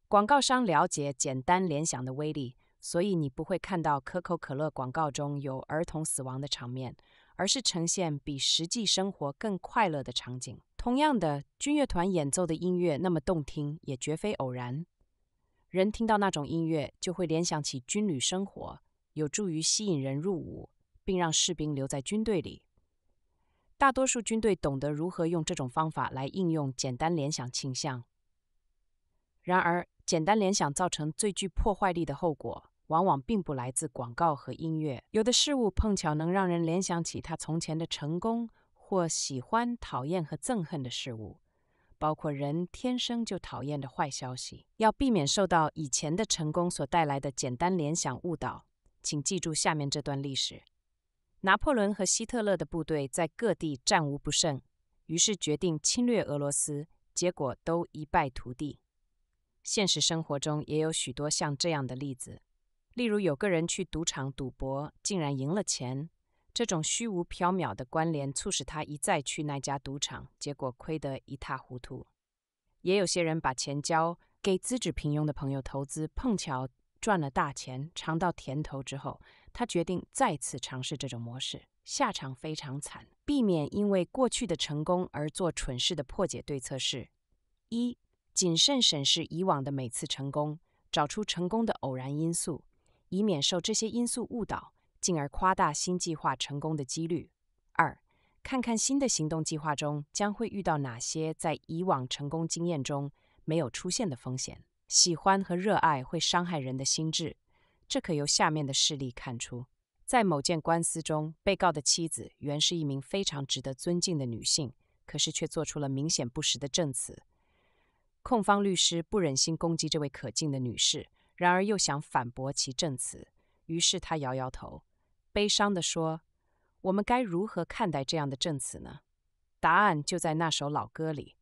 广告商了解简单联想的威力，所以你不会看到可口可乐广告中有儿童死亡的场面。而是呈现比实际生活更快乐的场景。同样的，军乐团演奏的音乐那么动听，也绝非偶然。人听到那种音乐，就会联想起军旅生活，有助于吸引人入伍，并让士兵留在军队里。大多数军队懂得如何用这种方法来应用简单联想倾向。然而，简单联想造成最具破坏力的后果。往往并不来自广告和音乐。有的事物碰巧能让人联想起他从前的成功，或喜欢、讨厌和憎恨的事物，包括人天生就讨厌的坏消息。要避免受到以前的成功所带来的简单联想误导，请记住下面这段历史：拿破仑和希特勒的部队在各地战无不胜，于是决定侵略俄罗斯，结果都一败涂地。现实生活中也有许多像这样的例子。例如，有个人去赌场赌博，竟然赢了钱。这种虚无缥缈的关联促使他一再去那家赌场，结果亏得一塌糊涂。也有些人把钱交给资质平庸的朋友投资，碰巧赚了大钱，尝到甜头之后，他决定再次尝试这种模式，下场非常惨。避免因为过去的成功而做蠢事的破解对策是：一、谨慎审视以往的每次成功，找出成功的偶然因素。以免受这些因素误导，进而夸大新计划成功的几率。二，看看新的行动计划中将会遇到哪些在以往成功经验中没有出现的风险。喜欢和热爱会伤害人的心智，这可由下面的事例看出。在某件官司中，被告的妻子原是一名非常值得尊敬的女性，可是却做出了明显不实的证词。控方律师不忍心攻击这位可敬的女士。然而又想反驳其证词，于是他摇摇头，悲伤地说：“我们该如何看待这样的证词呢？”答案就在那首老歌里：“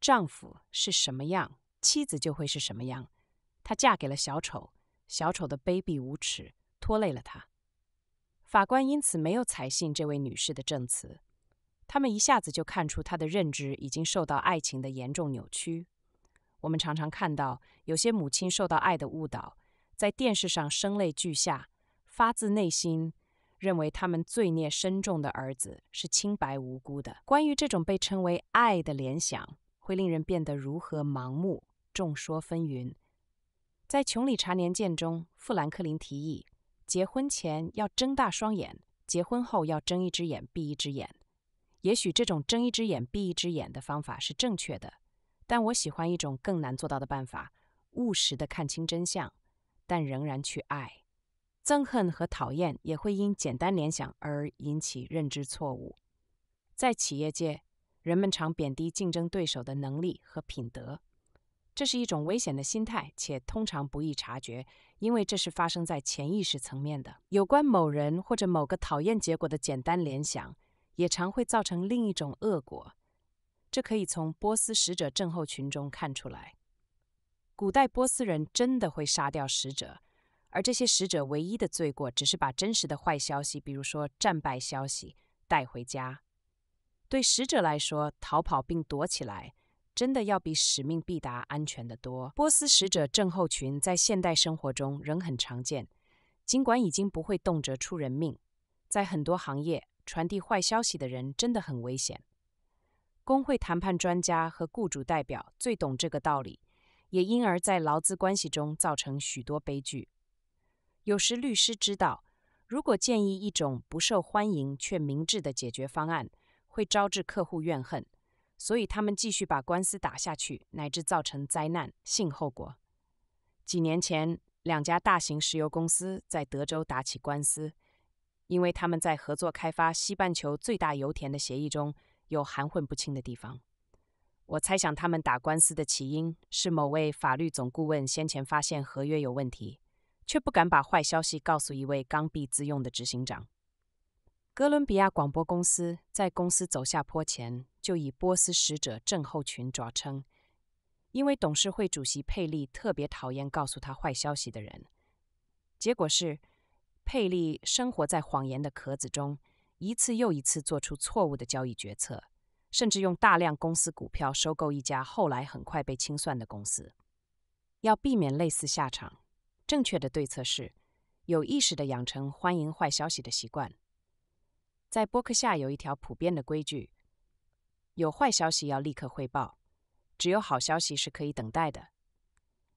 丈夫是什么样，妻子就会是什么样。”她嫁给了小丑，小丑的卑鄙无耻拖累了她。法官因此没有采信这位女士的证词。他们一下子就看出她的认知已经受到爱情的严重扭曲。我们常常看到有些母亲受到爱的误导，在电视上声泪俱下，发自内心认为他们罪孽深重的儿子是清白无辜的。关于这种被称为爱的联想，会令人变得如何盲目？众说纷纭。在《穷理查年鉴》中，富兰克林提议，结婚前要睁大双眼，结婚后要睁一只眼闭一只眼。也许这种睁一只眼闭一只眼的方法是正确的。但我喜欢一种更难做到的办法：务实的看清真相，但仍然去爱。憎恨和讨厌也会因简单联想而引起认知错误。在企业界，人们常贬低竞争对手的能力和品德，这是一种危险的心态，且通常不易察觉，因为这是发生在潜意识层面的。有关某人或者某个讨厌结果的简单联想，也常会造成另一种恶果。这可以从波斯使者症候群中看出来。古代波斯人真的会杀掉使者，而这些使者唯一的罪过，只是把真实的坏消息，比如说战败消息，带回家。对使者来说，逃跑并躲起来，真的要比使命必达安全得多。波斯使者症候群在现代生活中仍很常见，尽管已经不会动辄出人命。在很多行业，传递坏消息的人真的很危险。工会谈判专家和雇主代表最懂这个道理，也因而在劳资关系中造成许多悲剧。有时律师知道，如果建议一种不受欢迎却明智的解决方案，会招致客户怨恨，所以他们继续把官司打下去，乃至造成灾难性后果。几年前，两家大型石油公司在德州打起官司，因为他们在合作开发西半球最大油田的协议中。有含混不清的地方，我猜想他们打官司的起因是某位法律总顾问先前发现合约有问题，却不敢把坏消息告诉一位刚愎自用的执行长。哥伦比亚广播公司在公司走下坡前就以波斯使者症候群著称，因为董事会主席佩利特别讨厌告诉他坏消息的人，结果是佩利生活在谎言的壳子中。一次又一次做出错误的交易决策，甚至用大量公司股票收购一家后来很快被清算的公司。要避免类似下场，正确的对策是有意识地养成欢迎坏消息的习惯。在博客下有一条普遍的规矩：有坏消息要立刻汇报，只有好消息是可以等待的。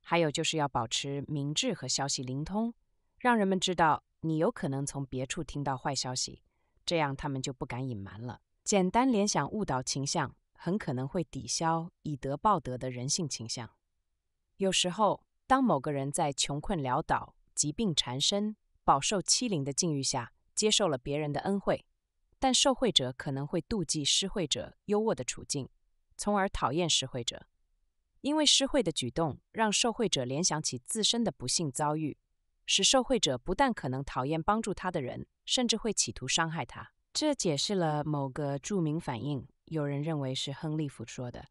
还有就是要保持明智和消息灵通，让人们知道你有可能从别处听到坏消息。这样，他们就不敢隐瞒了。简单联想误导倾向，很可能会抵消以德报德的人性倾向。有时候，当某个人在穷困潦倒、疾病缠身、饱受欺凌的境遇下，接受了别人的恩惠，但受贿者可能会妒忌施惠者优渥的处境，从而讨厌施惠者，因为施惠的举动让受贿者联想起自身的不幸遭遇。使受贿者不但可能讨厌帮助他的人，甚至会企图伤害他。这解释了某个著名反应，有人认为是亨利福说的。